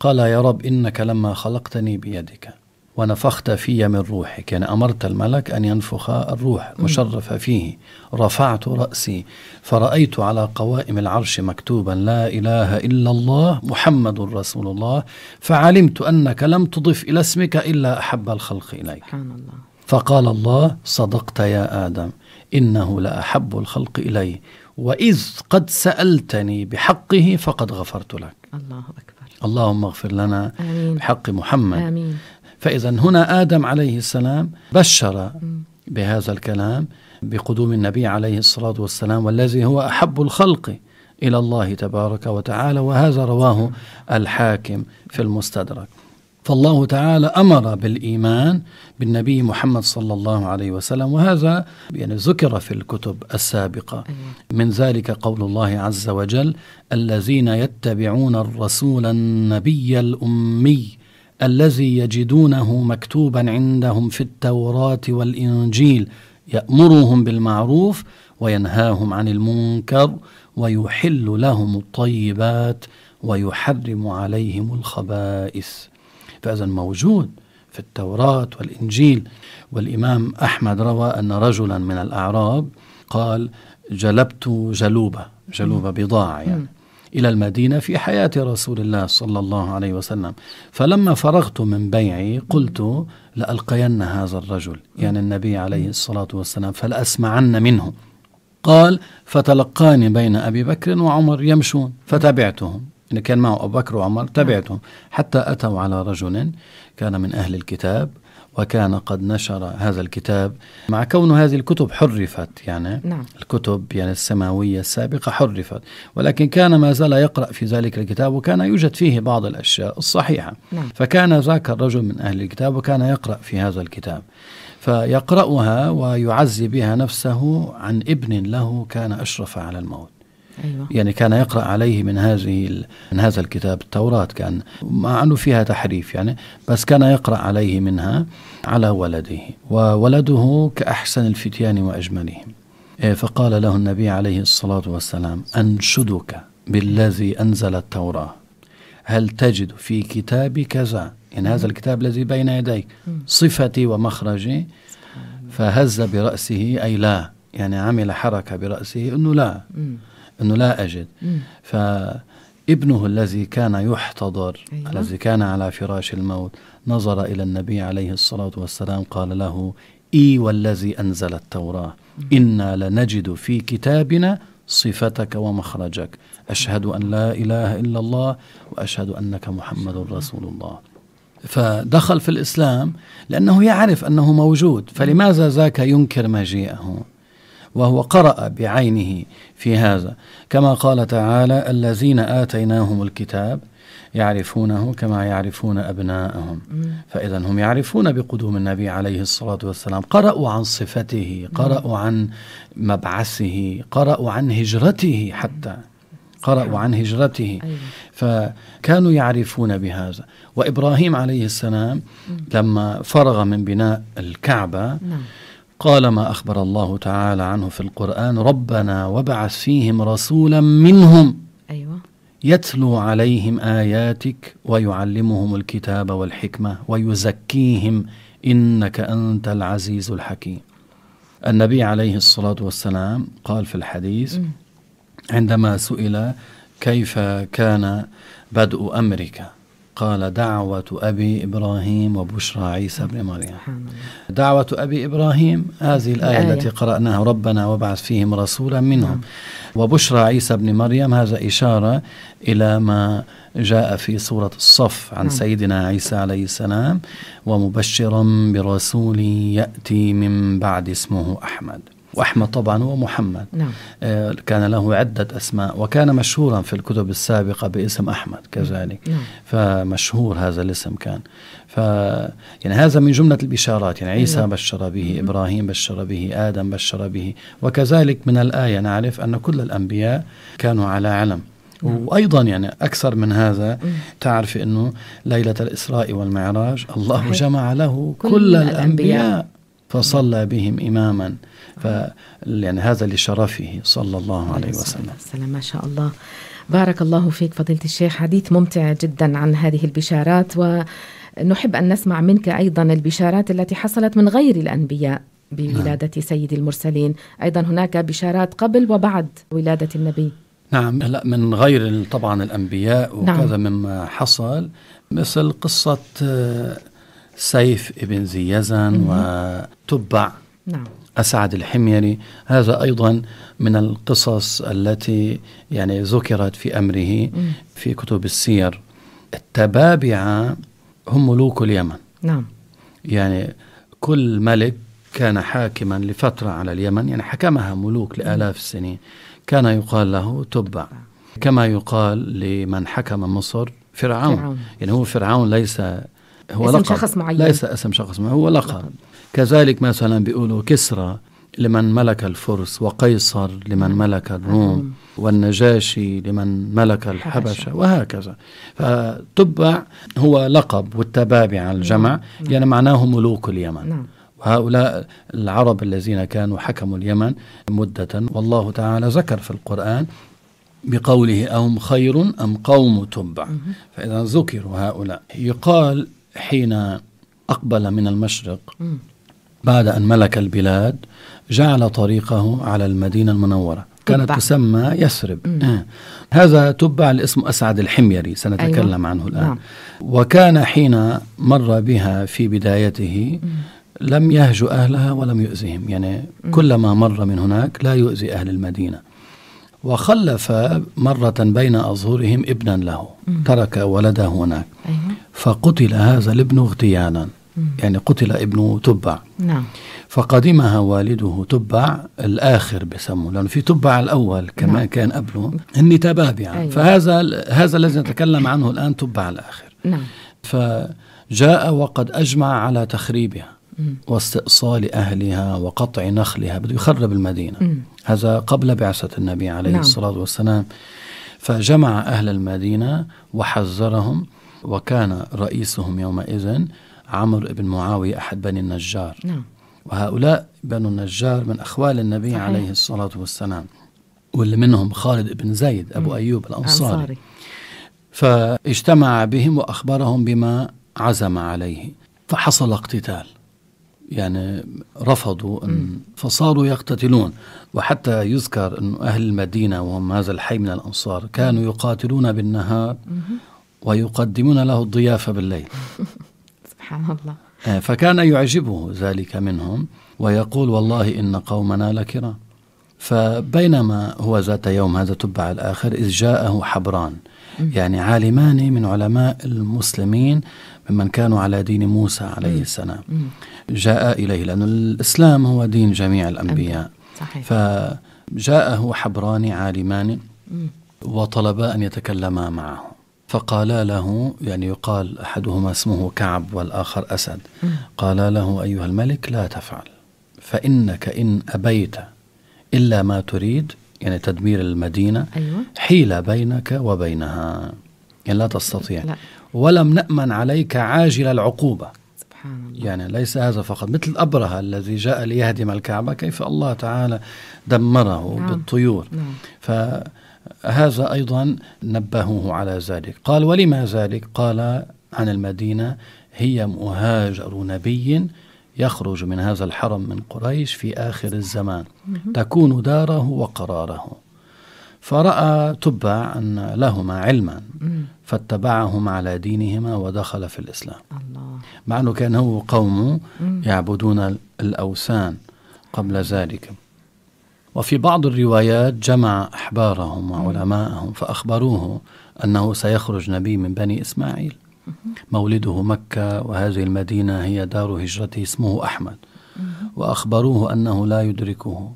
Speaker 2: قال يا رب إنك لما خلقتني بيدك ونفخت في من روحك يعني أمرت الملك أن ينفخ الروح وشرف فيه رفعت رأسي فرأيت على قوائم العرش مكتوبا لا إله إلا الله محمد رسول الله فعلمت أنك لم تضف إلى اسمك إلا أحب الخلق إليك سبحان الله فقال الله صدقت يا آدم إنه لأحب الخلق إلي وإذ قد سألتني بحقه فقد غفرت لك
Speaker 1: الله أكبر
Speaker 2: اللهم اغفر لنا آمين. بحق محمد آمين. فإذا هنا آدم عليه السلام بشر بهذا الكلام بقدوم النبي عليه الصلاة والسلام والذي هو أحب الخلق إلى الله تبارك وتعالى وهذا رواه الحاكم في المستدرك فالله تعالى امر بالايمان بالنبي محمد صلى الله عليه وسلم وهذا يعني ذكر في الكتب السابقه أيوة. من ذلك قول الله عز وجل الذين يتبعون الرسول النبي الامي الذي يجدونه مكتوبا عندهم في التوراه والانجيل يامرهم بالمعروف وينهاهم عن المنكر ويحل لهم الطيبات ويحرم عليهم الخبائث فاذا موجود في التوراه والانجيل والامام احمد روى ان رجلا من الاعراب قال جلبت جلوبه جلوبه بضاعه يعني إلى المدينة في حياة رسول الله صلى الله عليه وسلم فلما فرغت من بيعي قلت لألقين هذا الرجل يعني النبي عليه الصلاة والسلام فلأسمعن منه قال فتلقاني بين أبي بكر وعمر يمشون فتبعتهم كان معه أبو بكر وعمر تبعتهم حتى أتوا على رجل كان من أهل الكتاب وكان قد نشر هذا الكتاب مع كون هذه الكتب حرفت يعني نعم. الكتب يعني السماوية السابقة حرفت ولكن كان ما زال يقرأ في ذلك الكتاب وكان يوجد فيه بعض الأشياء الصحيحة نعم. فكان ذاك الرجل من أهل الكتاب وكان يقرأ في هذا الكتاب فيقرأها ويعزي بها نفسه عن ابن له كان أشرف على الموت أيوة. يعني كان يقرأ عليه من هذه من هذا الكتاب التوراة كان مع أنه فيها تحريف يعني بس كان يقرأ عليه منها على ولده وولده كأحسن الفتيان وأجملهم إيه، فقال له النبي عليه الصلاة والسلام أنشدك بالذي أنزل التوراة هل تجد في كتابي كذا يعني هذا الكتاب الذي بين يديك صفتي ومخرجي فهز برأسه أي لا يعني عمل حركة برأسه أنه لا أنه لا أجد فابنه الذي كان يحتضر أيوة. الذي كان على فراش الموت نظر إلى النبي عليه الصلاة والسلام قال له إي والذي أنزل التوراة إنا لنجد في كتابنا صفتك ومخرجك أشهد أن لا إله إلا الله وأشهد أنك محمد رسول الله فدخل في الإسلام لأنه يعرف أنه موجود فلماذا ذاك ينكر مجيئه وهو قرأ بعينه في هذا كما قال تعالى الذين آتيناهم الكتاب يعرفونه كما يعرفون أبناءهم فإذا هم يعرفون بقدوم النبي عليه الصلاة والسلام قرأوا عن صفته قرأوا عن مبعثه قرأوا عن هجرته حتى قرأوا عن هجرته أيوة. فكانوا يعرفون بهذا وإبراهيم عليه السلام لما فرغ من بناء الكعبة نعم قال ما أخبر الله تعالى عنه في القرآن ربنا وبعث فيهم رسولا منهم أيوة يتلو عليهم آياتك ويعلمهم الكتاب والحكمة ويزكيهم إنك أنت العزيز الحكيم النبي عليه الصلاة والسلام قال في الحديث عندما سئل كيف كان بدء أمرك قال دعوة أبي إبراهيم وبشرى عيسى بن مريم دعوة أبي إبراهيم هذه الآية, الآية التي قرأناها ربنا وبعث فيهم رسولا منهم نعم. وبشرى عيسى بن مريم هذا إشارة إلى ما جاء في سورة الصف عن نعم. سيدنا عيسى عليه السلام ومبشرا برسول يأتي من بعد اسمه أحمد وأحمد طبعا هو محمد نعم. آه، كان له عدة أسماء وكان مشهورا في الكتب السابقة باسم أحمد نعم. كذلك نعم. فمشهور هذا الاسم كان ف يعني هذا من جملة البشارات يعني عيسى نعم. بشر به إبراهيم بشر به آدم بشر به وكذلك من الآية نعرف أن كل الأنبياء كانوا على علم نعم. وايضا يعني اكثر من هذا تعرف انه ليله الاسراء والمعراج الله جمع له كل, كل الانبياء فصلى بهم اماما ف يعني هذا لشرفه صلى الله عليه وسلم
Speaker 1: السلام ما شاء الله بارك الله فيك فضيلة الشيخ حديث ممتع جدا عن هذه البشارات ونحب أن نسمع منك أيضا البشارات التي حصلت من غير الأنبياء بولادة نعم. سيد المرسلين أيضا هناك بشارات قبل وبعد ولادة النبي
Speaker 2: نعم لا من غير طبعا الأنبياء نعم. وكذا نعم. مما حصل مثل قصة آه، سيف ابن زيزان وتبع نعم أسعد الحميري هذا أيضا من القصص التي يعني ذكرت في أمره في كتب السير التبابعة هم ملوك اليمن نعم يعني كل ملك كان حاكما لفترة على اليمن يعني حكمها ملوك لآلاف السنين كان يقال له تبع كما يقال لمن حكم مصر فرعون, فرعون. يعني هو فرعون ليس هو اسم لقب شخص معين ليس اسم شخص معين هو لقب, لقب. كذلك مثلا بيقولوا كسرى لمن ملك الفرس وقيصر لمن ملك الروم نعم. والنجاشي لمن ملك الحبشة وهكذا فتبع هو لقب والتبابع الجمع نعم. يعني نعم. معناه ملوك اليمن هؤلاء العرب الذين كانوا حكموا اليمن مدة والله تعالى ذكر في القرآن بقوله أهم خير أم قوم تبع فإذا ذكروا هؤلاء يقال حين أقبل من المشرق بعد أن ملك البلاد جعل طريقه على المدينة المنورة كانت تبع. تسمى يثرب آه. هذا تبع الاسم أسعد الحميري سنتكلم أيوة. عنه الآن نعم. وكان حين مر بها في بدايته مم. لم يهج أهلها ولم يؤذهم يعني مم. كلما مر من هناك لا يؤذي أهل المدينة وخلف مرة بين أظهرهم ابنا له مم. ترك ولده هناك أيوة. فقتل هذا الابن اغتيالا يعني قتل ابنه تبع نعم فقدمها والده تبع الآخر بسموه لأنه في تبع الأول كما نعم. كان قبله اني تبابعة أيوة. فهذا هذا الذي نتكلم عنه الآن تبع الآخر نعم فجاء وقد أجمع على تخريبها واستئصال أهلها وقطع نخلها بده يخرب المدينة مم. هذا قبل بعثة النبي عليه نعم. الصلاة والسلام فجمع أهل المدينة وحذرهم وكان رئيسهم يومئذ عمرو بن معاوية أحد بني النجار نعم. وهؤلاء بنو النجار من أخوال النبي صحيح. عليه الصلاة والسلام واللي منهم خالد بن زيد أبو م. أيوب الأنصاري أنصاري. فاجتمع بهم وأخبرهم بما عزم عليه فحصل اقتتال يعني رفضوا أن فصاروا يقتتلون وحتى يذكر أن أهل المدينة وهم هذا الحي من الأنصار كانوا يقاتلون بالنهار ويقدمون له الضيافة بالليل سبحان الله آه، فكان يعجبه ذلك منهم ويقول والله إن قومنا لكرام فبينما هو ذات يوم هذا تبع الآخر إذ جاءه حبران يعني عالمان من علماء المسلمين ممن كانوا على دين موسى عليه السلام جاء إليه لأن الإسلام هو دين جميع الأنبياء صحيح. فجاءه حبران عالمان وطلبا أن يتكلما معه فقالا له يعني يقال احدهما اسمه كعب والاخر اسد قالا له ايها الملك لا تفعل فانك ان ابيت الا ما تريد يعني تدمير المدينه أيوة. حيل بينك وبينها يعني لا تستطيع لا. ولم نامن عليك عاجل العقوبه سبحان الله. يعني ليس هذا فقط مثل أبرهة الذي جاء ليهدم الكعبة كيف الله تعالى دمره نعم. بالطيور نعم. هذا أيضا نبهوه على ذلك قال ولما ذلك قال عن المدينة هي مهاجر نبي يخرج من هذا الحرم من قريش في آخر الزمان تكون داره وقراره فرأى تبع أن لهما علما فاتبعهم على دينهما ودخل في الإسلام الله. مع أنه كان هو قوم يعبدون الأوثان قبل ذلك وفي بعض الروايات جمع أحبارهم وعلماءهم فأخبروه أنه سيخرج نبي من بني إسماعيل مولده مكة وهذه المدينة هي دار هجرته اسمه أحمد وأخبروه أنه لا يدركه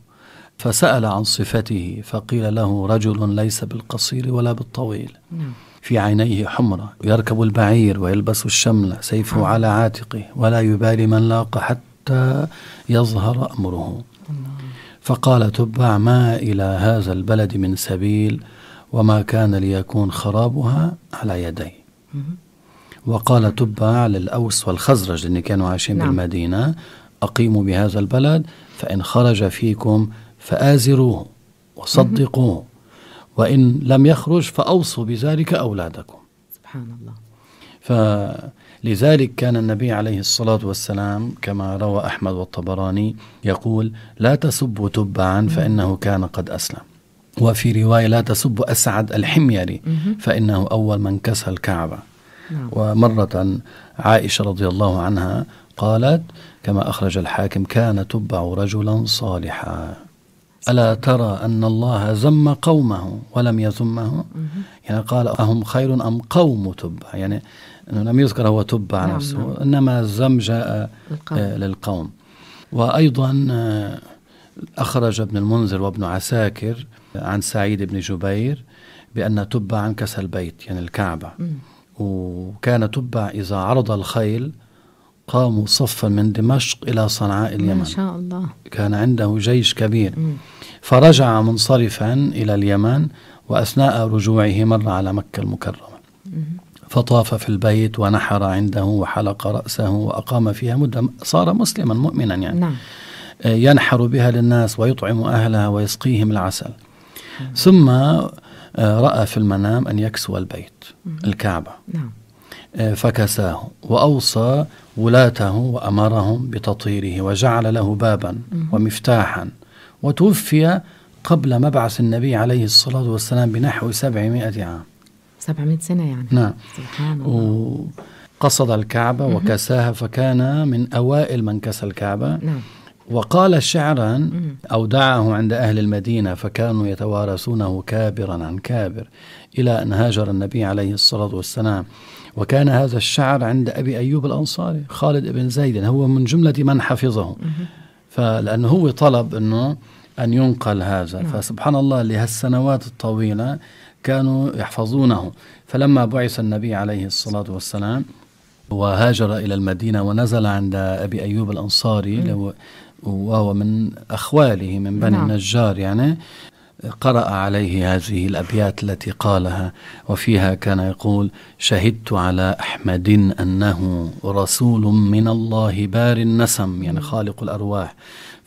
Speaker 2: فسأل عن صفته فقيل له رجل ليس بالقصير ولا بالطويل في عينيه حمرة يركب البعير ويلبس الشملة سيفه على عاتقه ولا يبالي من لاق حتى يظهر أمره فقال تبع ما إلى هذا البلد من سبيل وما كان ليكون خرابها على يدي وقال تبع للأوس والخزرج اللي كانوا عايشين نعم. بالمدينة أقيموا بهذا البلد فإن خرج فيكم فآزروه وصدقوه وإن لم يخرج فأوصوا بذلك أولادكم سبحان الله لذلك كان النبي عليه الصلاة والسلام كما روى أحمد والطبراني يقول لا تسبوا تبعا فإنه كان قد أسلم وفي رواية لا تسبوا أسعد الحميري فإنه أول من كسى الكعبة نعم. ومرة عائشة رضي الله عنها قالت كما أخرج الحاكم كان تبع رجلا صالحا ألا ترى أن الله ذم قومه ولم يذمه يعني قال أهم خير أم قوم تبع يعني أنه لم يذكر هو تبع نعم نفسه نعم. إنما الذم جاء القوم. آه، للقوم وأيضا آه، أخرج ابن المنذر وابن عساكر عن سعيد بن جبير بأن تب كسى البيت يعني الكعبة م. وكان تبع إذا عرض الخيل قاموا صفا من دمشق إلى صنعاء اليمن ما شاء الله كان عنده جيش كبير م. فرجع منصرفا إلى اليمن وأثناء رجوعه مر على مكة المكرمة فطاف في البيت ونحر عنده وحلق رأسه وأقام فيها مدة صار مسلما مؤمنا يعني نعم. آه، ينحر بها للناس ويطعم أهلها ويسقيهم العسل نعم. ثم آه، رأى في المنام أن يكسو البيت نعم. الكعبة نعم. آه، فكساه وأوصى ولاته وأمرهم بتطهيره وجعل له بابا ومفتاحا وتوفي قبل مبعث النبي عليه الصلاة والسلام بنحو سبعمائة عام
Speaker 1: 700 سنة يعني نعم سبحان
Speaker 2: الله قصد الكعبة وكساها فكان من أوائل من كسى الكعبة نعم وقال شعرا أودعه عند أهل المدينة فكانوا يتوارثونه كابرا عن كابر إلى أن هاجر النبي عليه الصلاة والسلام وكان هذا الشعر عند أبي أيوب الأنصاري خالد بن زيد هو من جملة من حفظه فلأنه هو طلب أنه أن ينقل هذا نعم. فسبحان الله لهالسنوات الطويلة كانوا يحفظونه فلما بعث النبي عليه الصلاة والسلام وهاجر إلى المدينة ونزل عند أبي أيوب الأنصاري وهو من أخواله من بني النجار نعم. يعني قرأ عليه هذه الأبيات التي قالها وفيها كان يقول شهدت على أحمد أنه رسول من الله بار النسم يعني خالق الأرواح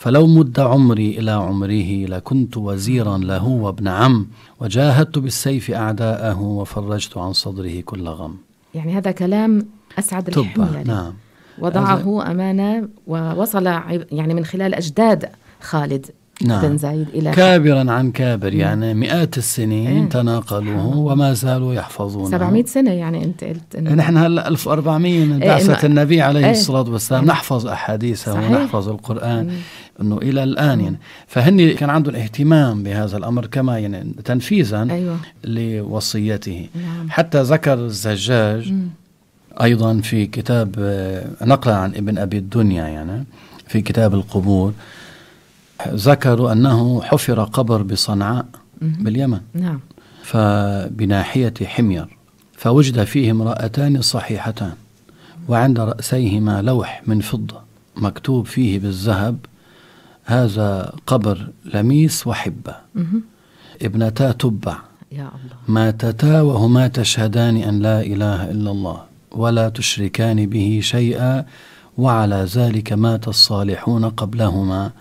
Speaker 2: فلو مد عمري إلى عمره لكنت وزيرا له وابن عم وجاهدت بالسيف أعداءه وفرجت عن صدره كل غم
Speaker 1: يعني هذا كلام أسعد الحميري يعني. نعم وضعه أمانة ووصل يعني من خلال أجداد خالد نعم. بن زايد إلى
Speaker 2: كابرا عن كابر يعني مئات السنين ايه. تناقلوه وما زالوا يحفظونه 700
Speaker 1: سنة يعني أنت قلت إنه نحن
Speaker 2: هلا 1400 من إيه، بعثة ايه النبي عليه ايه. الصلاة والسلام ايه. نحفظ أحاديثه صحيح. ونحفظ القرآن ايه. انه الى الان يعني فهن كان عندهم اهتمام بهذا الامر كما يعني تنفيذا أيوة. لوصيته نعم. حتى ذكر الزجاج مم. ايضا في كتاب آه، نقلا عن ابن ابي الدنيا يعني في كتاب القبور ذكروا انه حفر قبر بصنعاء مم. باليمن نعم فبناحيه حمير فوجد فيه امراتان صحيحتان وعند رأسيهما لوح من فضة مكتوب فيه بالذهب هذا قبر لميس وحبة ابنتا تبع يا الله ماتتا وهما تشهدان أن لا إله إلا الله ولا تشركان به شيئا وعلى ذلك مات الصالحون قبلهما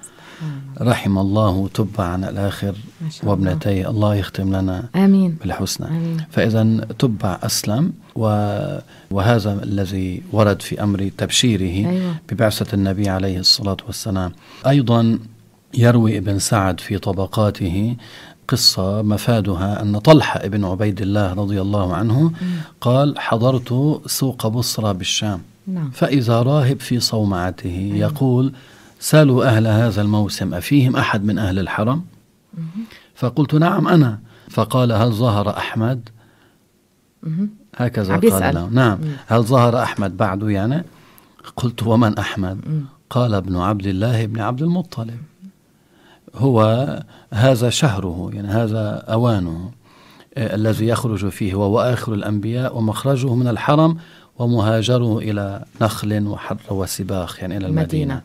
Speaker 2: رحم الله تبع عن الآخر وابنتي الله. الله يختم لنا آمين بالحسنى آمين. فإذا تبع أسلم و وهذا الذي ورد في أمر تبشيره أيوة. ببعثة النبي عليه الصلاة والسلام أيضا يروي ابن سعد في طبقاته قصة مفادها أن طلحة ابن عبيد الله رضي الله عنه قال حضرت سوق بصرة بالشام نعم. فإذا راهب في صومعته أيوة. يقول سالوا أهل هذا الموسم أفيهم أحد من أهل الحرم؟ فقلت نعم أنا فقال هل ظهر أحمد؟ هكذا قال له نعم هل ظهر أحمد بعده يعني؟ قلت ومن أحمد؟ قال ابن عبد الله ابن عبد المطلب هو هذا شهره يعني هذا أوانه آه، الذي يخرج فيه وهو آخر الأنبياء ومخرجه من الحرم ومهاجره إلى نخل وحر وسباخ يعني إلى المدينة, المدينة.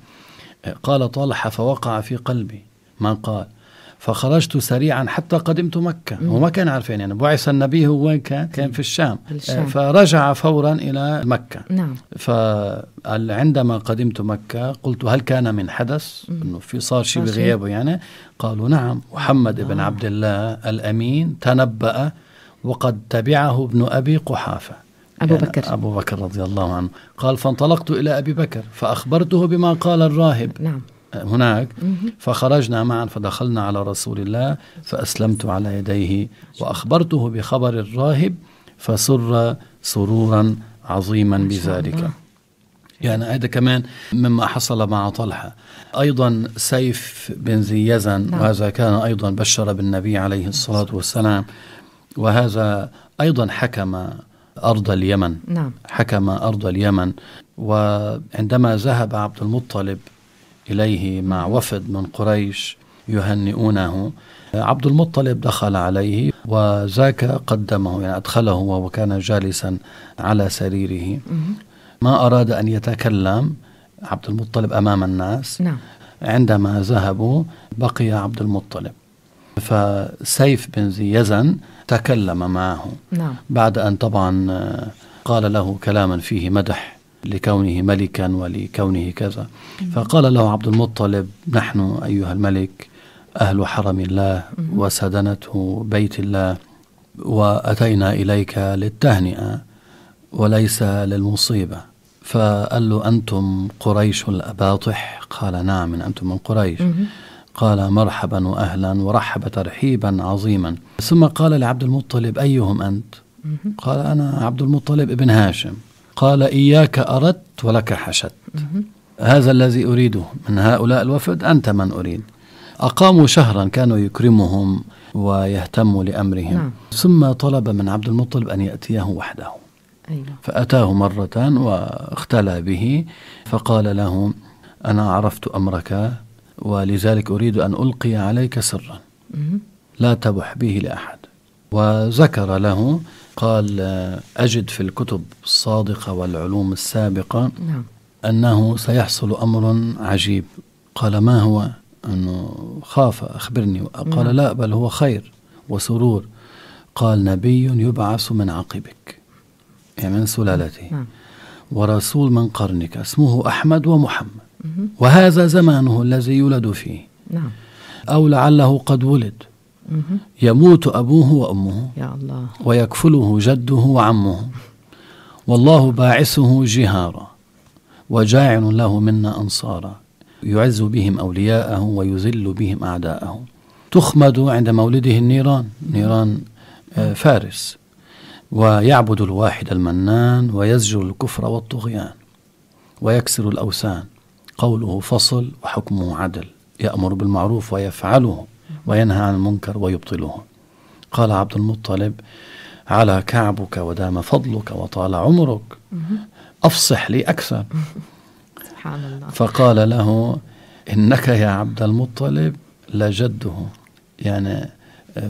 Speaker 2: قال طلحة فوقع في قلبي من قال فخرجت سريعا حتى قدمت مكة مم. وما كان عارفين يعني،, يعني بعث النبي هو وين كان كان في الشام, الشام. فرجع فورا إلى مكة نعم فعندما قدمت مكة قلت هل كان من حدث أنه في صار شيء بغيابه يعني قالوا نعم محمد آه. بن عبد الله الأمين تنبأ وقد تبعه ابن أبي قحافة أبو بكر يعني أبو بكر رضي الله عنه قال فانطلقت إلى أبي بكر فأخبرته بما قال الراهب نعم آه، هناك فخرجنا معا فدخلنا على رسول الله فأسلمت على يديه وأخبرته بخبر الراهب فسر سرورا عظيما بذلك يعني هذا كمان مما حصل مع طلحة أيضا سيف بن ذي يزن نعم. وهذا كان أيضا بشر بالنبي عليه الصلاة والسلام وهذا أيضا حكم أرض اليمن نعم. حكم أرض اليمن وعندما ذهب عبد المطلب إليه مع وفد من قريش يهنئونه عبد المطلب دخل عليه وذاك قدمه يعني أدخله وكان جالسا على سريره ما أراد أن يتكلم عبد المطلب أمام الناس نعم. عندما ذهبوا بقي عبد المطلب فسيف بن زي يزن تكلم معه نعم. بعد أن طبعا آه، قال له كلاما فيه مدح لكونه ملكا ولكونه كذا فقال له عبد المطلب نحن أيها الملك أهل حرم الله وسدنته بيت الله وأتينا إليك للتهنئة وليس للمصيبة فقال له أنتم قريش الأباطح قال نعم أنتم من قريش قال مرحبا واهلا ورحب ترحيبا عظيما ثم قال لعبد المطلب ايهم انت قال انا عبد المطلب ابن هاشم قال اياك اردت ولك حشدت هذا الذي اريده من هؤلاء الوفد انت من اريد اقاموا شهرا كانوا يكرمهم ويهتم لامرهم نعم. ثم طلب من عبد المطلب ان ياتيه وحده أيوة. فاتاه مره واختلى به فقال له انا عرفت امرك ولذلك أريد أن ألقي عليك سرا لا تبح به لأحد وذكر له قال أجد في الكتب الصادقة والعلوم السابقة نعم. أنه سيحصل أمر عجيب قال ما هو أنه خاف أخبرني قال نعم. لا بل هو خير وسرور قال نبي يبعث من عقبك يعني من سلالته نعم. ورسول من قرنك اسمه أحمد ومحمد وهذا زمانه الذي يولد فيه نعم أو لعله قد ولد يموت أبوه وأمه يا الله ويكفله جده وعمه والله باعثه جهارا وجاعل له منا أنصارا يعز بهم أولياءه ويذل بهم أعداءه تخمد عند مولده النيران نيران آه، فارس ويعبد الواحد المنان ويزجر الكفر والطغيان ويكسر الأوثان قوله فصل وحكمه عدل يأمر بالمعروف ويفعله وينهى عن المنكر ويبطله قال عبد المطلب على كعبك ودام فضلك وطال عمرك أفصح لي أكثر سبحان الله فقال له إنك يا عبد المطلب لجده يعني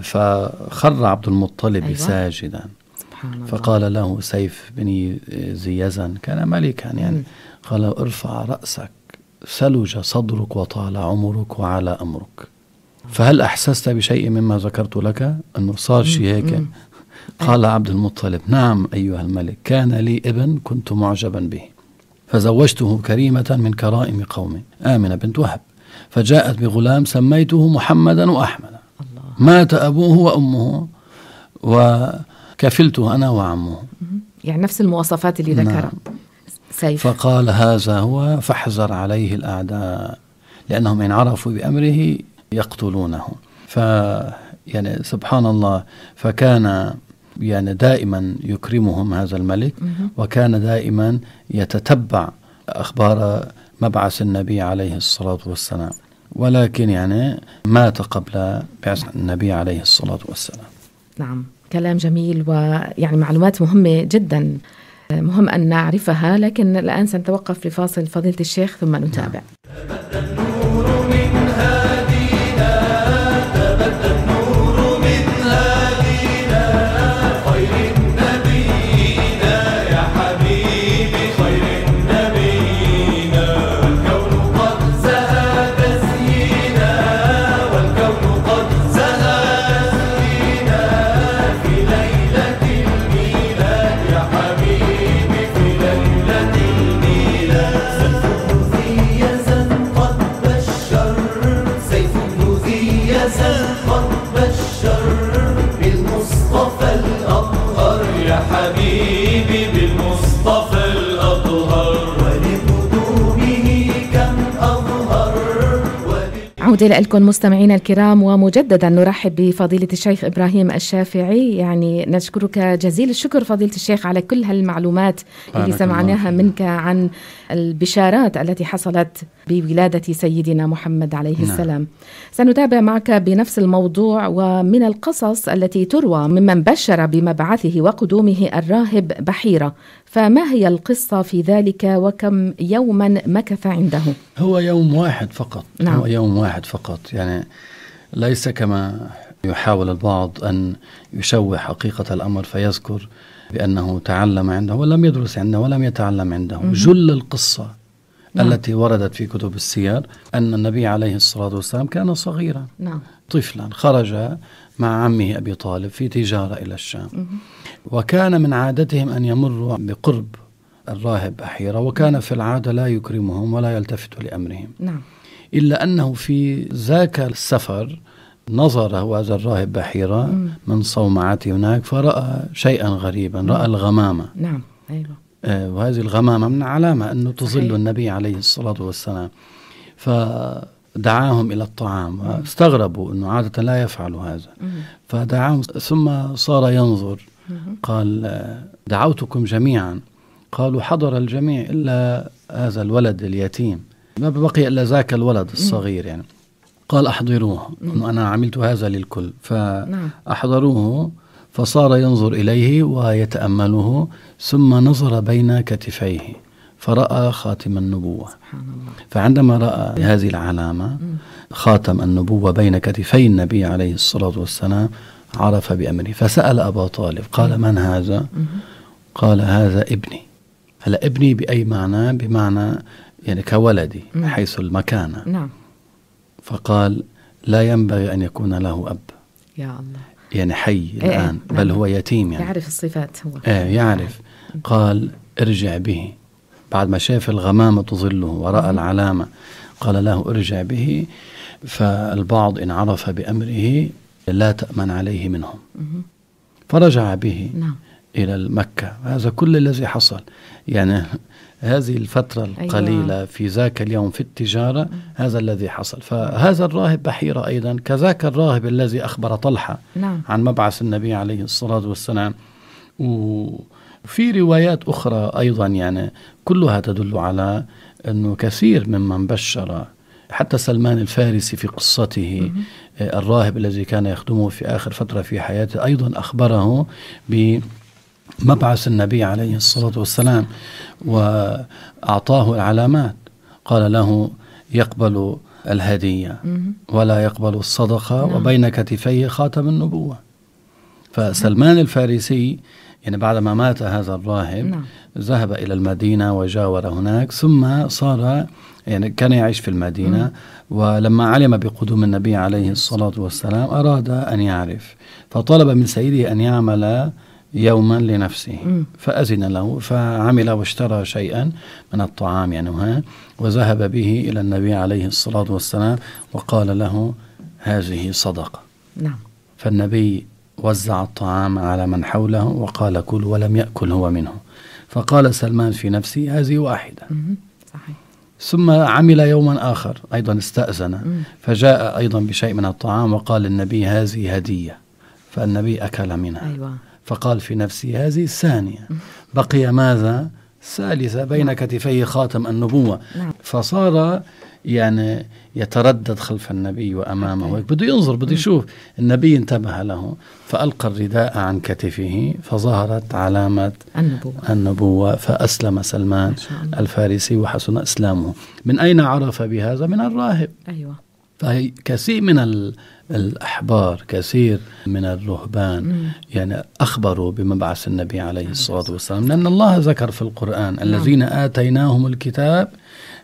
Speaker 2: فخر عبد المطلب أيوة. ساجدا فقال له سيف بن زيزن كان ملكا يعني قال ارفع رأسك ثلج صدرك وطال عمرك وعلى أمرك فهل أحسست بشيء مما ذكرت لك أنه صار شيء هيك قال عبد المطلب نعم أيها الملك كان لي ابن كنت معجبا به فزوجته كريمة من كرائم قومي آمنة بنت وهب فجاءت بغلام سميته محمدا وأحمد مات أبوه وأمه وكفلته أنا وعمه
Speaker 1: يعني نفس المواصفات اللي نعم. ذكرها
Speaker 2: نعم. سيف فقال هذا هو فاحذر عليه الأعداء لأنهم إن عرفوا بأمره يقتلونه ف يعني سبحان الله فكان يعني دائما يكرمهم هذا الملك وكان دائما يتتبع أخبار مبعث النبي عليه الصلاة والسلام ولكن يعني مات قبل بعث النبي عليه الصلاة والسلام
Speaker 1: نعم كلام جميل ويعني معلومات مهمة جدا مهم أن نعرفها لكن الآن سنتوقف لفاصل فضيلة الشيخ ثم نتابع نعم. عودة لكم مستمعينا الكرام ومجددا نرحب بفضيلة الشيخ إبراهيم الشافعي يعني نشكرك جزيل الشكر فضيلة الشيخ على كل هالمعلومات
Speaker 2: اللي سمعناها
Speaker 1: منك عن البشارات التي حصلت بولادة سيدنا محمد عليه نعم. السلام سنتابع معك بنفس الموضوع ومن القصص التي تروى ممن بشر بمبعثه وقدومه الراهب بحيرة فما هي القصة في ذلك وكم يوما مكث عنده هو يوم واحد
Speaker 2: فقط نعم. هو يوم واحد فقط يعني ليس كما يحاول البعض أن يشوه حقيقة الأمر فيذكر بأنه تعلم عنده ولم يدرس عنده ولم يتعلم عنده مم. جل القصة نعم. التي وردت في كتب السير أن النبي عليه الصلاة والسلام كان صغيرا نعم. طفلا خرج مع عمه أبي طالب في تجارة إلى الشام وكان من عادتهم أن يمروا بقرب الراهب أحيرة وكان في العادة لا يكرمهم ولا يلتفت لأمرهم نعم. إلا أنه في ذاك السفر نظر هذا الراهب بحيرة من صومعات هناك فرأى شيئا غريبا مم. رأى الغمامة
Speaker 1: نعم أيوة.
Speaker 2: آه وهذه الغمامة من علامة أنه تظل النبي عليه الصلاة والسلام ف دعاهم إلى الطعام استغربوا أنه عادة لا يفعلوا هذا فدعاهم ثم صار ينظر قال دعوتكم جميعا قالوا حضر الجميع إلا هذا الولد اليتيم ما بقي إلا ذاك الولد الصغير يعني قال أحضروه أنه أنا عملت هذا للكل نعم. فأحضروه فصار ينظر إليه ويتأمله ثم نظر بين كتفيه فرأى خاتم النبوة سبحان الله. فعندما رأى هذه العلامة خاتم النبوة بين كتفي النبي عليه الصلاة والسلام عرف بأمره فسأل أبا طالب قال من هذا قال هذا ابني هلا ابني بأي معنى بمعنى يعني كولدي حيث المكانة نعم فقال لا ينبغي أن يكون له أب يا الله يعني حي ايه الآن ايه بل نعم. هو يتيم يعني
Speaker 1: يعرف الصفات هو إيه
Speaker 2: يعرف نعم. قال ارجع به بعد ما شاف الغمامة تظله ورأى العلامة قال له ارجع به فالبعض إن عرف بأمره لا تأمن عليه منهم فرجع به نعم. إلى مكة هذا كل الذي حصل يعني هذه الفترة أيوة. القليلة أيوة. في ذاك اليوم في التجارة هذا الذي حصل فهذا الراهب بحيرة أيضا كذاك الراهب الذي أخبر طلحة نعم. عن مبعث النبي عليه الصلاة والسلام و وفي روايات أخرى أيضا يعني كلها تدل على أنه كثير ممن بشر حتى سلمان الفارسي في قصته آه، الراهب الذي كان يخدمه في آخر فترة في حياته أيضا أخبره ب مبعث النبي عليه الصلاة والسلام وأعطاه العلامات قال له يقبل الهدية ولا يقبل الصدقة نعم. وبين كتفيه خاتم النبوة فسلمان الفارسي يعني بعد ما مات هذا الراهب نعم. ذهب إلى المدينة وجاور هناك ثم صار يعني كان يعيش في المدينة مم. ولما علم بقدوم النبي عليه الصلاة والسلام أراد أن يعرف فطلب من سيده أن يعمل يوما لنفسه مم. فأذن له فعمل واشترى شيئا من الطعام يعني وذهب به إلى النبي عليه الصلاة والسلام وقال له هذه صدقة نعم فالنبي وزع الطعام على من حوله وقال كل ولم يأكل هو منه فقال سلمان في نفسي هذه واحدة صحيح ثم عمل يوما آخر أيضا استأذن فجاء أيضا بشيء من الطعام وقال النبي هذه هدية فالنبي أكل منها أيوة. فقال في نفسي هذه الثانية بقي ماذا؟ ثالثة بين نعم. كتفي خاتم النبوة نعم. فصار يعني يتردد خلف النبي وامامه بده ينظر بده يشوف النبي انتبه له فالقى الرداء عن كتفه فظهرت علامه النبوه النبوه فاسلم سلمان الفارسي وحسن اسلامه من اين عرف بهذا من الراهب ايوه فكثير من الأحبار كثير من الرهبان مم. يعني أخبروا بمبعث النبي عليه الصلاة والسلام لأن الله ذكر في القرآن نعم. الذين آتيناهم الكتاب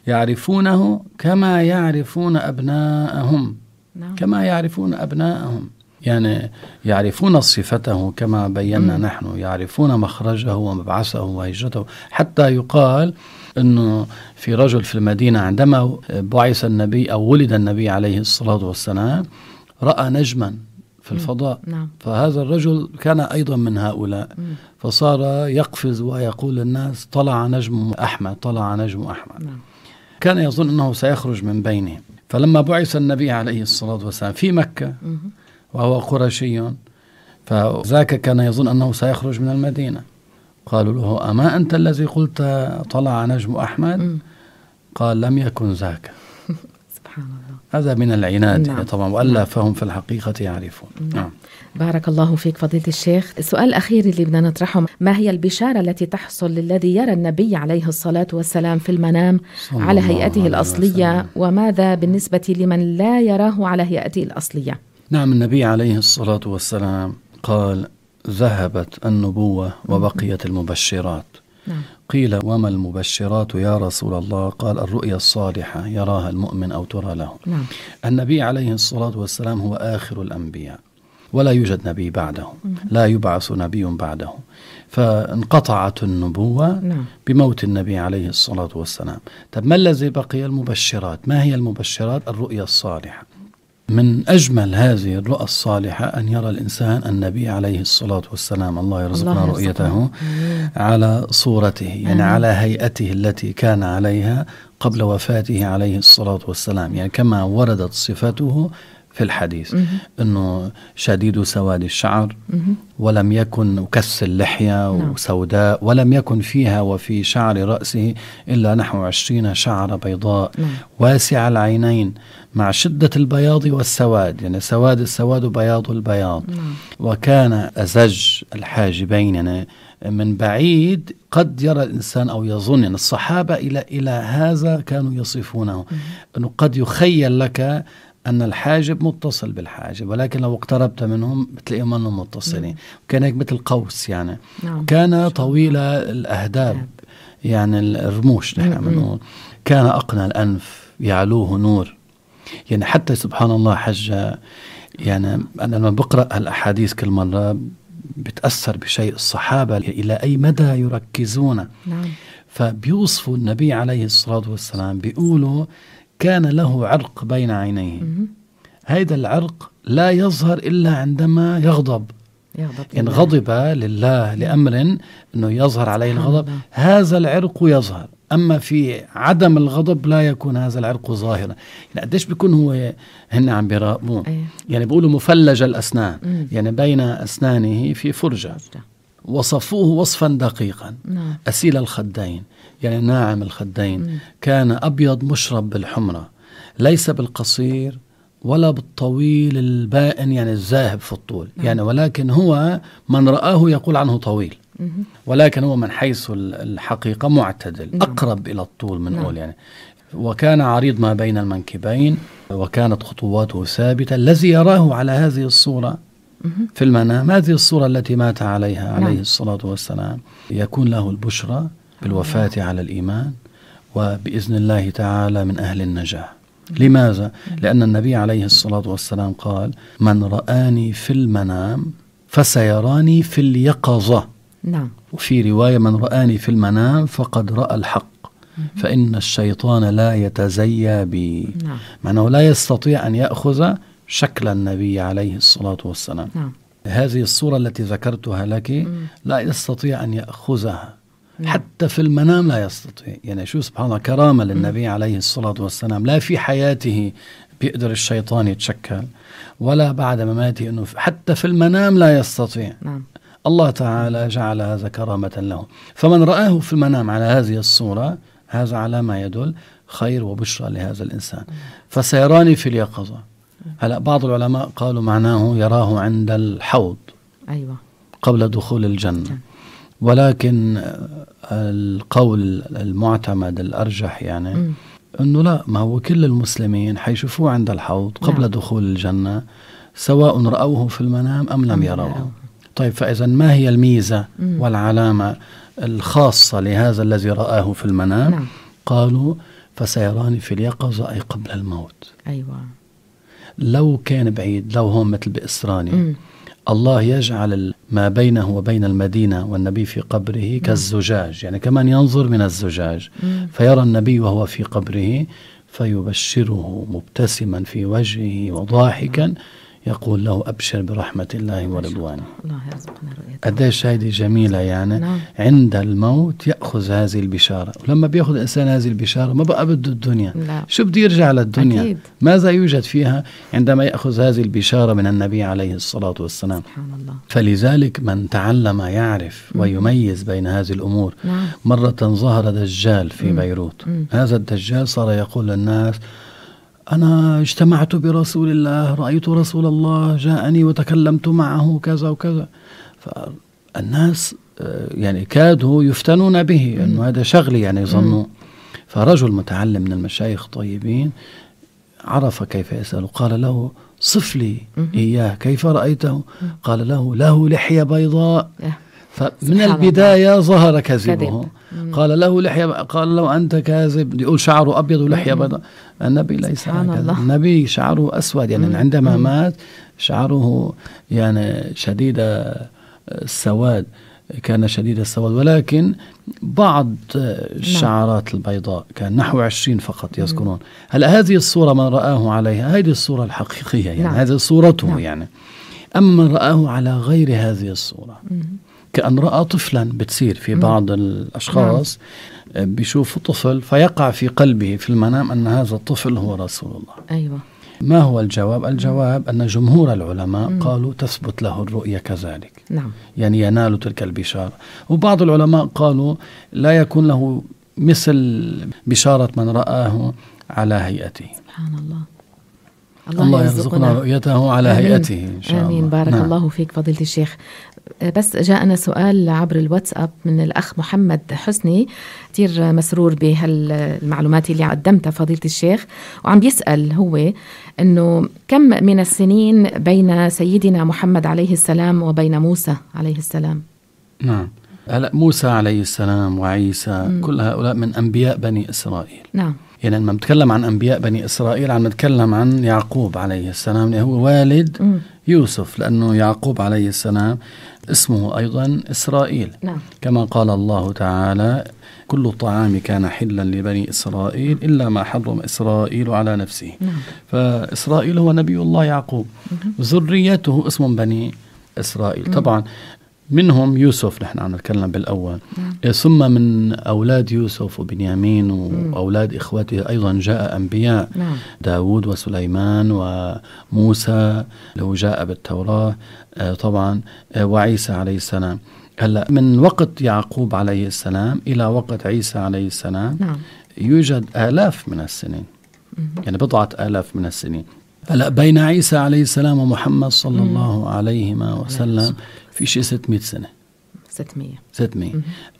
Speaker 2: يعرفونه كما يعرفون أبناءهم نعم. كما يعرفون أبناءهم يعني يعرفون صفته كما بينا نحن يعرفون مخرجه ومبعثه وهجرته حتى يقال أنه في رجل في المدينة عندما بعث النبي أو ولد النبي عليه الصلاة والسلام رأى نجما في الفضاء نعم. فهذا الرجل كان أيضا من هؤلاء مم. فصار يقفز ويقول للناس طلع نجم أحمد طلع نجم أحمد نعم. كان يظن أنه سيخرج من بينهم فلما بعث النبي عليه الصلاة والسلام في مكة وهو قرشي فذاك كان يظن أنه سيخرج من المدينة قالوا له أما أنت الذي قلت طلع نجم أحمد قال لم يكن ذاك سبحان الله هذا من العناد نعم. طبعا والا نعم. فهم في الحقيقه يعرفون نعم. نعم.
Speaker 1: بارك الله فيك فضيله الشيخ السؤال الاخير اللي بدنا نطرحه ما هي البشاره التي تحصل للذي يرى النبي عليه الصلاه والسلام في المنام على هيئته الاصليه وماذا بالنسبه لمن لا يراه على هيئته الاصليه
Speaker 2: نعم النبي عليه الصلاه والسلام قال ذهبت النبوه وبقيت المبشرات نعم. قيل وما المبشرات يا رسول الله قال الرؤيا الصالحة يراها المؤمن أو ترى له نعم. النبي عليه الصلاة والسلام هو آخر الأنبياء ولا يوجد نبي بعده مم. لا يبعث نبي بعده فانقطعت النبوة نعم. بموت النبي عليه الصلاة والسلام طب ما الذي بقي المبشرات ما هي المبشرات الرؤيا الصالحة من أجمل هذه الرؤى الصالحة أن يرى الإنسان النبي عليه الصلاة والسلام الله يرزقنا الله رؤيته على صورته يعني على هيئته التي كان عليها قبل وفاته عليه الصلاة والسلام يعني كما وردت صفته في الحديث أنه شديد سواد الشعر ولم يكن كس اللحية نعم. وسوداء ولم يكن فيها وفي شعر رأسه إلا نحو عشرين شعرة بيضاء نعم. واسع العينين مع شدة البياض والسواد يعني سواد السواد وبياض البياض نعم. وكان أزج الحاجبين يعني من بعيد قد يرى الانسان او يظن يعني الصحابه الى الى هذا كانوا يصفونه انه قد يخيل لك أن الحاجب متصل بالحاجب ولكن لو اقتربت منهم بتلاقيهم منهم متصلين نعم. كان هيك مثل قوس يعني نعم. كان طويلة الأهداب نعم. يعني الرموش نحن بنقول نعم. كان أقنى الأنف يعلوه نور يعني حتى سبحان الله حجة يعني أنا لما بقرأ هالأحاديث كل مرة بتأثر بشيء الصحابة إلى أي مدى يركزون نعم. فبيوصفوا النبي عليه الصلاة والسلام بيقولوا كان له عرق بين عينيه هذا العرق لا يظهر إلا عندما يغضب
Speaker 1: يغضب إن غضب
Speaker 2: لله لأمر أنه يظهر عليه الغضب هذا العرق يظهر أما في عدم الغضب لا يكون هذا العرق ظاهرا يعني قديش بيكون هو هن عم بيراقبوه يعني بيقولوا مفلج الأسنان يعني بين أسنانه في فرجة, فرجة. وصفوه وصفا دقيقا نعم. أسيل الخدين يعني ناعم الخدين كان أبيض مشرب بالحمرة ليس بالقصير ولا بالطويل البائن يعني الذاهب في الطول نعم. يعني ولكن هو من رآه يقول عنه طويل ولكن هو من حيث الحقيقة معتدل نعم. أقرب إلى الطول من نعم. أول يعني وكان عريض ما بين المنكبين وكانت خطواته ثابتة الذي يراه على هذه الصورة في المنام هذه الصورة التي مات عليها عليه الصلاة والسلام يكون له البشرى بالوفاة على الإيمان وبإذن الله تعالى من أهل النجاة لماذا؟ لأن النبي عليه الصلاة والسلام قال من رآني في المنام فسيراني في اليقظة نعم وفي رواية من رآني في المنام فقد رأى الحق فإن الشيطان لا يتزيى بي نعم. معناه لا يستطيع أن يأخذ شكل النبي عليه الصلاة والسلام نعم. هذه الصورة التي ذكرتها لك لا يستطيع أن يأخذها حتى في المنام لا يستطيع يعني شو سبحان الله كرامة للنبي عليه الصلاة والسلام لا في حياته بيقدر الشيطان يتشكل ولا بعد مماته أنه حتى في المنام لا يستطيع نعم. الله تعالى جعل هذا كرامة له فمن رآه في المنام على هذه الصورة هذا على ما يدل خير وبشرى لهذا الإنسان فسيراني في اليقظة هلا بعض العلماء قالوا معناه يراه عند الحوض أيوة قبل دخول الجنة ولكن القول المعتمد الارجح يعني م. انه لا ما هو كل المسلمين حيشوفوه عند الحوض قبل نعم. دخول الجنه سواء راوه في المنام ام لم يروه طيب فاذا ما هي الميزه م. والعلامه الخاصه لهذا الذي راه في المنام نعم. قالوا فسيراني في اليقظه اي قبل الموت ايوه لو كان بعيد لو هون مثل باسراني م. الله يجعل ما بينه وبين المدينة والنبي في قبره نعم. كالزجاج يعني كمن ينظر من الزجاج فيرى النبي وهو في قبره فيبشره مبتسما في وجهه وضاحكا يقول له أبشر برحمة الله ورضوانه
Speaker 1: الله يرزقنا
Speaker 2: قديش هيدي جميلة يعني نعم. عند الموت يأخذ هذه البشارة ولما بيأخذ الإنسان هذه البشارة ما بقى بده الدنيا لا. شو بده يرجع للدنيا أكيد. ماذا يوجد فيها عندما يأخذ هذه البشارة من النبي عليه الصلاة والسلام سبحان الله. فلذلك من تعلم يعرف ويميز بين هذه الأمور نعم. مرة ظهر دجال في م. بيروت م. هذا الدجال صار يقول للناس أنا اجتمعت برسول الله رأيت رسول الله جاءني وتكلمت معه كذا وكذا فالناس آه، يعني كادوا يفتنون به أنه هذا شغلي يعني يظنوا فرجل متعلم من المشايخ الطيبين عرف كيف يسأل قال له صف لي إياه كيف رأيته قال له له لحية بيضاء فمن البداية ظهر كذبه قال له لحية قال له أنت كاذب يقول شعره أبيض ولحية بيضاء النبي ليس الله. النبي شعره أسود يعني مم. عندما مم. مات شعره يعني شديد السواد كان شديد السواد ولكن بعض الشعرات نعم. البيضاء كان نحو 20 فقط يذكرون هلا هذه الصورة من رآه عليها هذه الصورة الحقيقية يعني نعم. هذه صورته نعم. يعني أما من رآه على غير هذه الصورة مم. كأن رأى طفلا بتصير في نعم. بعض الأشخاص نعم. بيشوف طفل فيقع في قلبه في المنام أن هذا الطفل هو رسول الله أيوة ما هو الجواب؟ الجواب أن جمهور العلماء مم. قالوا تثبت له الرؤية كذلك نعم. يعني ينال تلك البشارة وبعض العلماء قالوا لا يكون له مثل بشارة من رآه على هيئته
Speaker 1: سبحان الله الله, الله يرزقنا رؤيته على آمين. هيئته إن شاء آمين الله. بارك نعم. الله فيك فضيلة الشيخ بس جاءنا سؤال عبر الواتساب من الأخ محمد حسني كثير مسرور بهالمعلومات اللي قدمتها فضيلة الشيخ وعم بيسأل هو أنه كم من السنين بين سيدنا محمد عليه السلام وبين موسى عليه السلام
Speaker 2: نعم هلا موسى عليه السلام وعيسى م. كل هؤلاء من أنبياء بني إسرائيل نعم يعني لما بنتكلم عن انبياء بني اسرائيل عم نتكلم عن يعقوب عليه السلام اللي هو والد م. يوسف لانه يعقوب عليه السلام اسمه أيضا إسرائيل نعم. كما قال الله تعالى كل الطعام كان حلا لبني إسرائيل إلا ما حرم إسرائيل على نفسه نعم. فإسرائيل هو نبي الله يعقوب ذريته اسم بني إسرائيل طبعا منهم يوسف نحن عم نتكلم بالاول مم. إيه، ثم من اولاد يوسف وبنيامين واولاد اخواته ايضا جاء انبياء نعم. داوود وسليمان وموسى لو جاء بالتوراه إيه، طبعا إيه، وعيسى عليه السلام هلا من وقت يعقوب عليه السلام الى وقت عيسى عليه السلام نعم. يوجد الاف من السنين مم. يعني بضعه الاف من السنين هلا بين عيسى عليه السلام ومحمد صلى مم. الله عليهما وسلم في شيء 600 سنه 600 600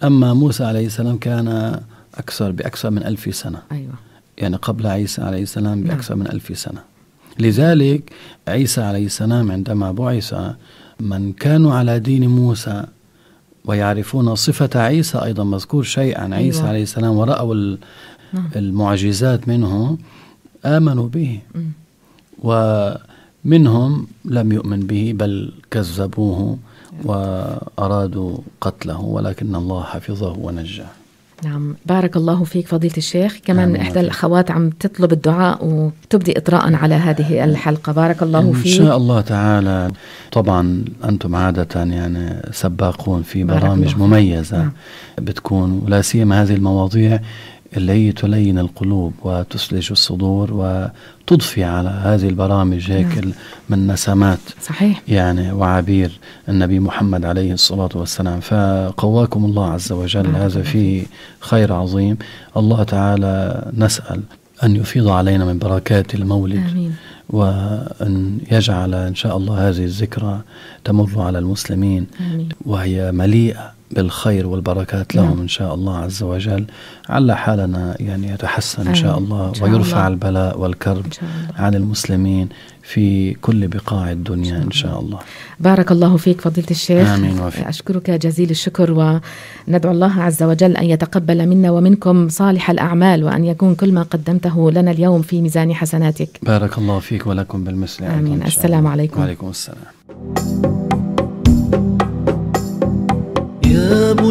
Speaker 2: اما موسى عليه السلام كان اكثر باكثر من ألف سنه ايوه يعني قبل عيسى عليه السلام نعم. باكثر من ألف سنه لذلك عيسى عليه السلام عندما بعث من كانوا على دين موسى ويعرفون صفة عيسى أيضا مذكور شيء عن أيوة. عيسى أيوة. عليه السلام ورأوا نعم. المعجزات منه آمنوا به ومنهم لم يؤمن به بل كذبوه وأرادوا قتله ولكن الله حفظه ونجاه
Speaker 1: نعم بارك الله فيك فضيلة الشيخ كمان نعم إحدى نعم. الأخوات عم تطلب الدعاء وتبدي إطراء على هذه الحلقة بارك الله فيك إن شاء
Speaker 2: الله تعالى طبعا أنتم عادة يعني سباقون في برامج مميزة نعم. بتكون ولا سيما هذه المواضيع اللي تلين القلوب وتثلج الصدور وتضفي على هذه البرامج هيك نعم. من نسمات صحيح يعني وعبير النبي محمد عليه الصلاة والسلام فقواكم الله عز وجل نعم. هذا فيه خير عظيم الله تعالى نسأل أن يفيض علينا من بركات المولد آمين. وأن يجعل إن شاء الله هذه الذكرى تمر على المسلمين آمين. وهي مليئة بالخير والبركات لهم نعم. إن شاء الله عز وجل على حالنا يعني يتحسن إن شاء الله إن شاء ويرفع الله. البلاء والكرب عن المسلمين في كل بقاع الدنيا إن شاء الله
Speaker 1: بارك الله فيك فضيلة الشيخ آمين وفيك. أشكرك جزيل الشكر وندعو الله عز وجل أن يتقبل منا ومنكم صالح الأعمال وأن يكون كل ما قدمته لنا اليوم في ميزان حسناتك
Speaker 2: بارك الله فيك ولكم بالمثل آمين السلام عليكم وعليكم السلام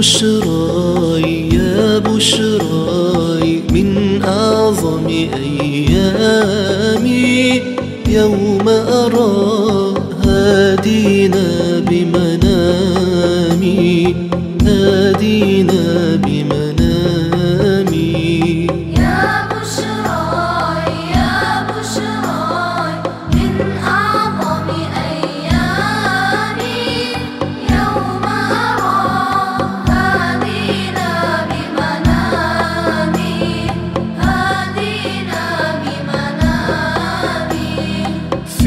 Speaker 2: بشراي يا بشراي من أعظم أيامي يوم أرى هادينا بمنامي هادينا بمنامي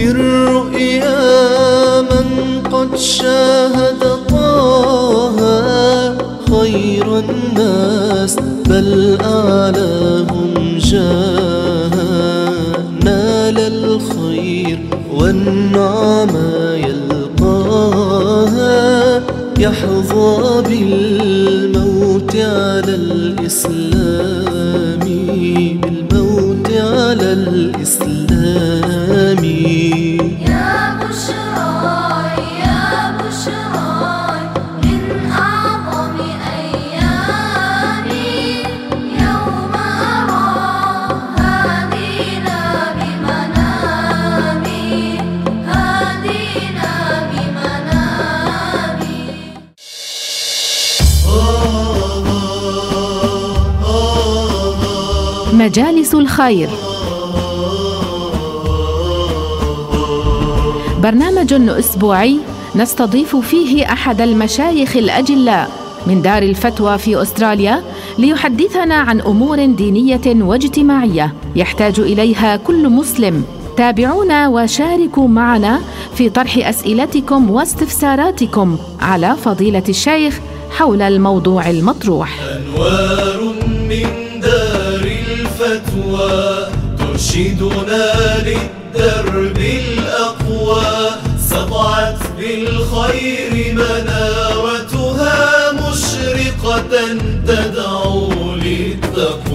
Speaker 2: في الرؤيا من قد شاهد طه خير الناس بل أعلاهم جاها نال الخير والنعم يلقاها يحظى بالموت على الإسلام
Speaker 1: الخير برنامج اسبوعي نستضيف فيه احد المشايخ الاجلاء من دار الفتوى في استراليا ليحدثنا عن امور دينيه واجتماعيه يحتاج اليها كل مسلم تابعونا وشاركوا معنا في طرح اسئلتكم واستفساراتكم على فضيله الشيخ حول الموضوع المطروح
Speaker 2: أنوار الفتوى ترشدنا للدرب الأقوى سطعت بالخير منارتها مشرقة تدعو للتقوى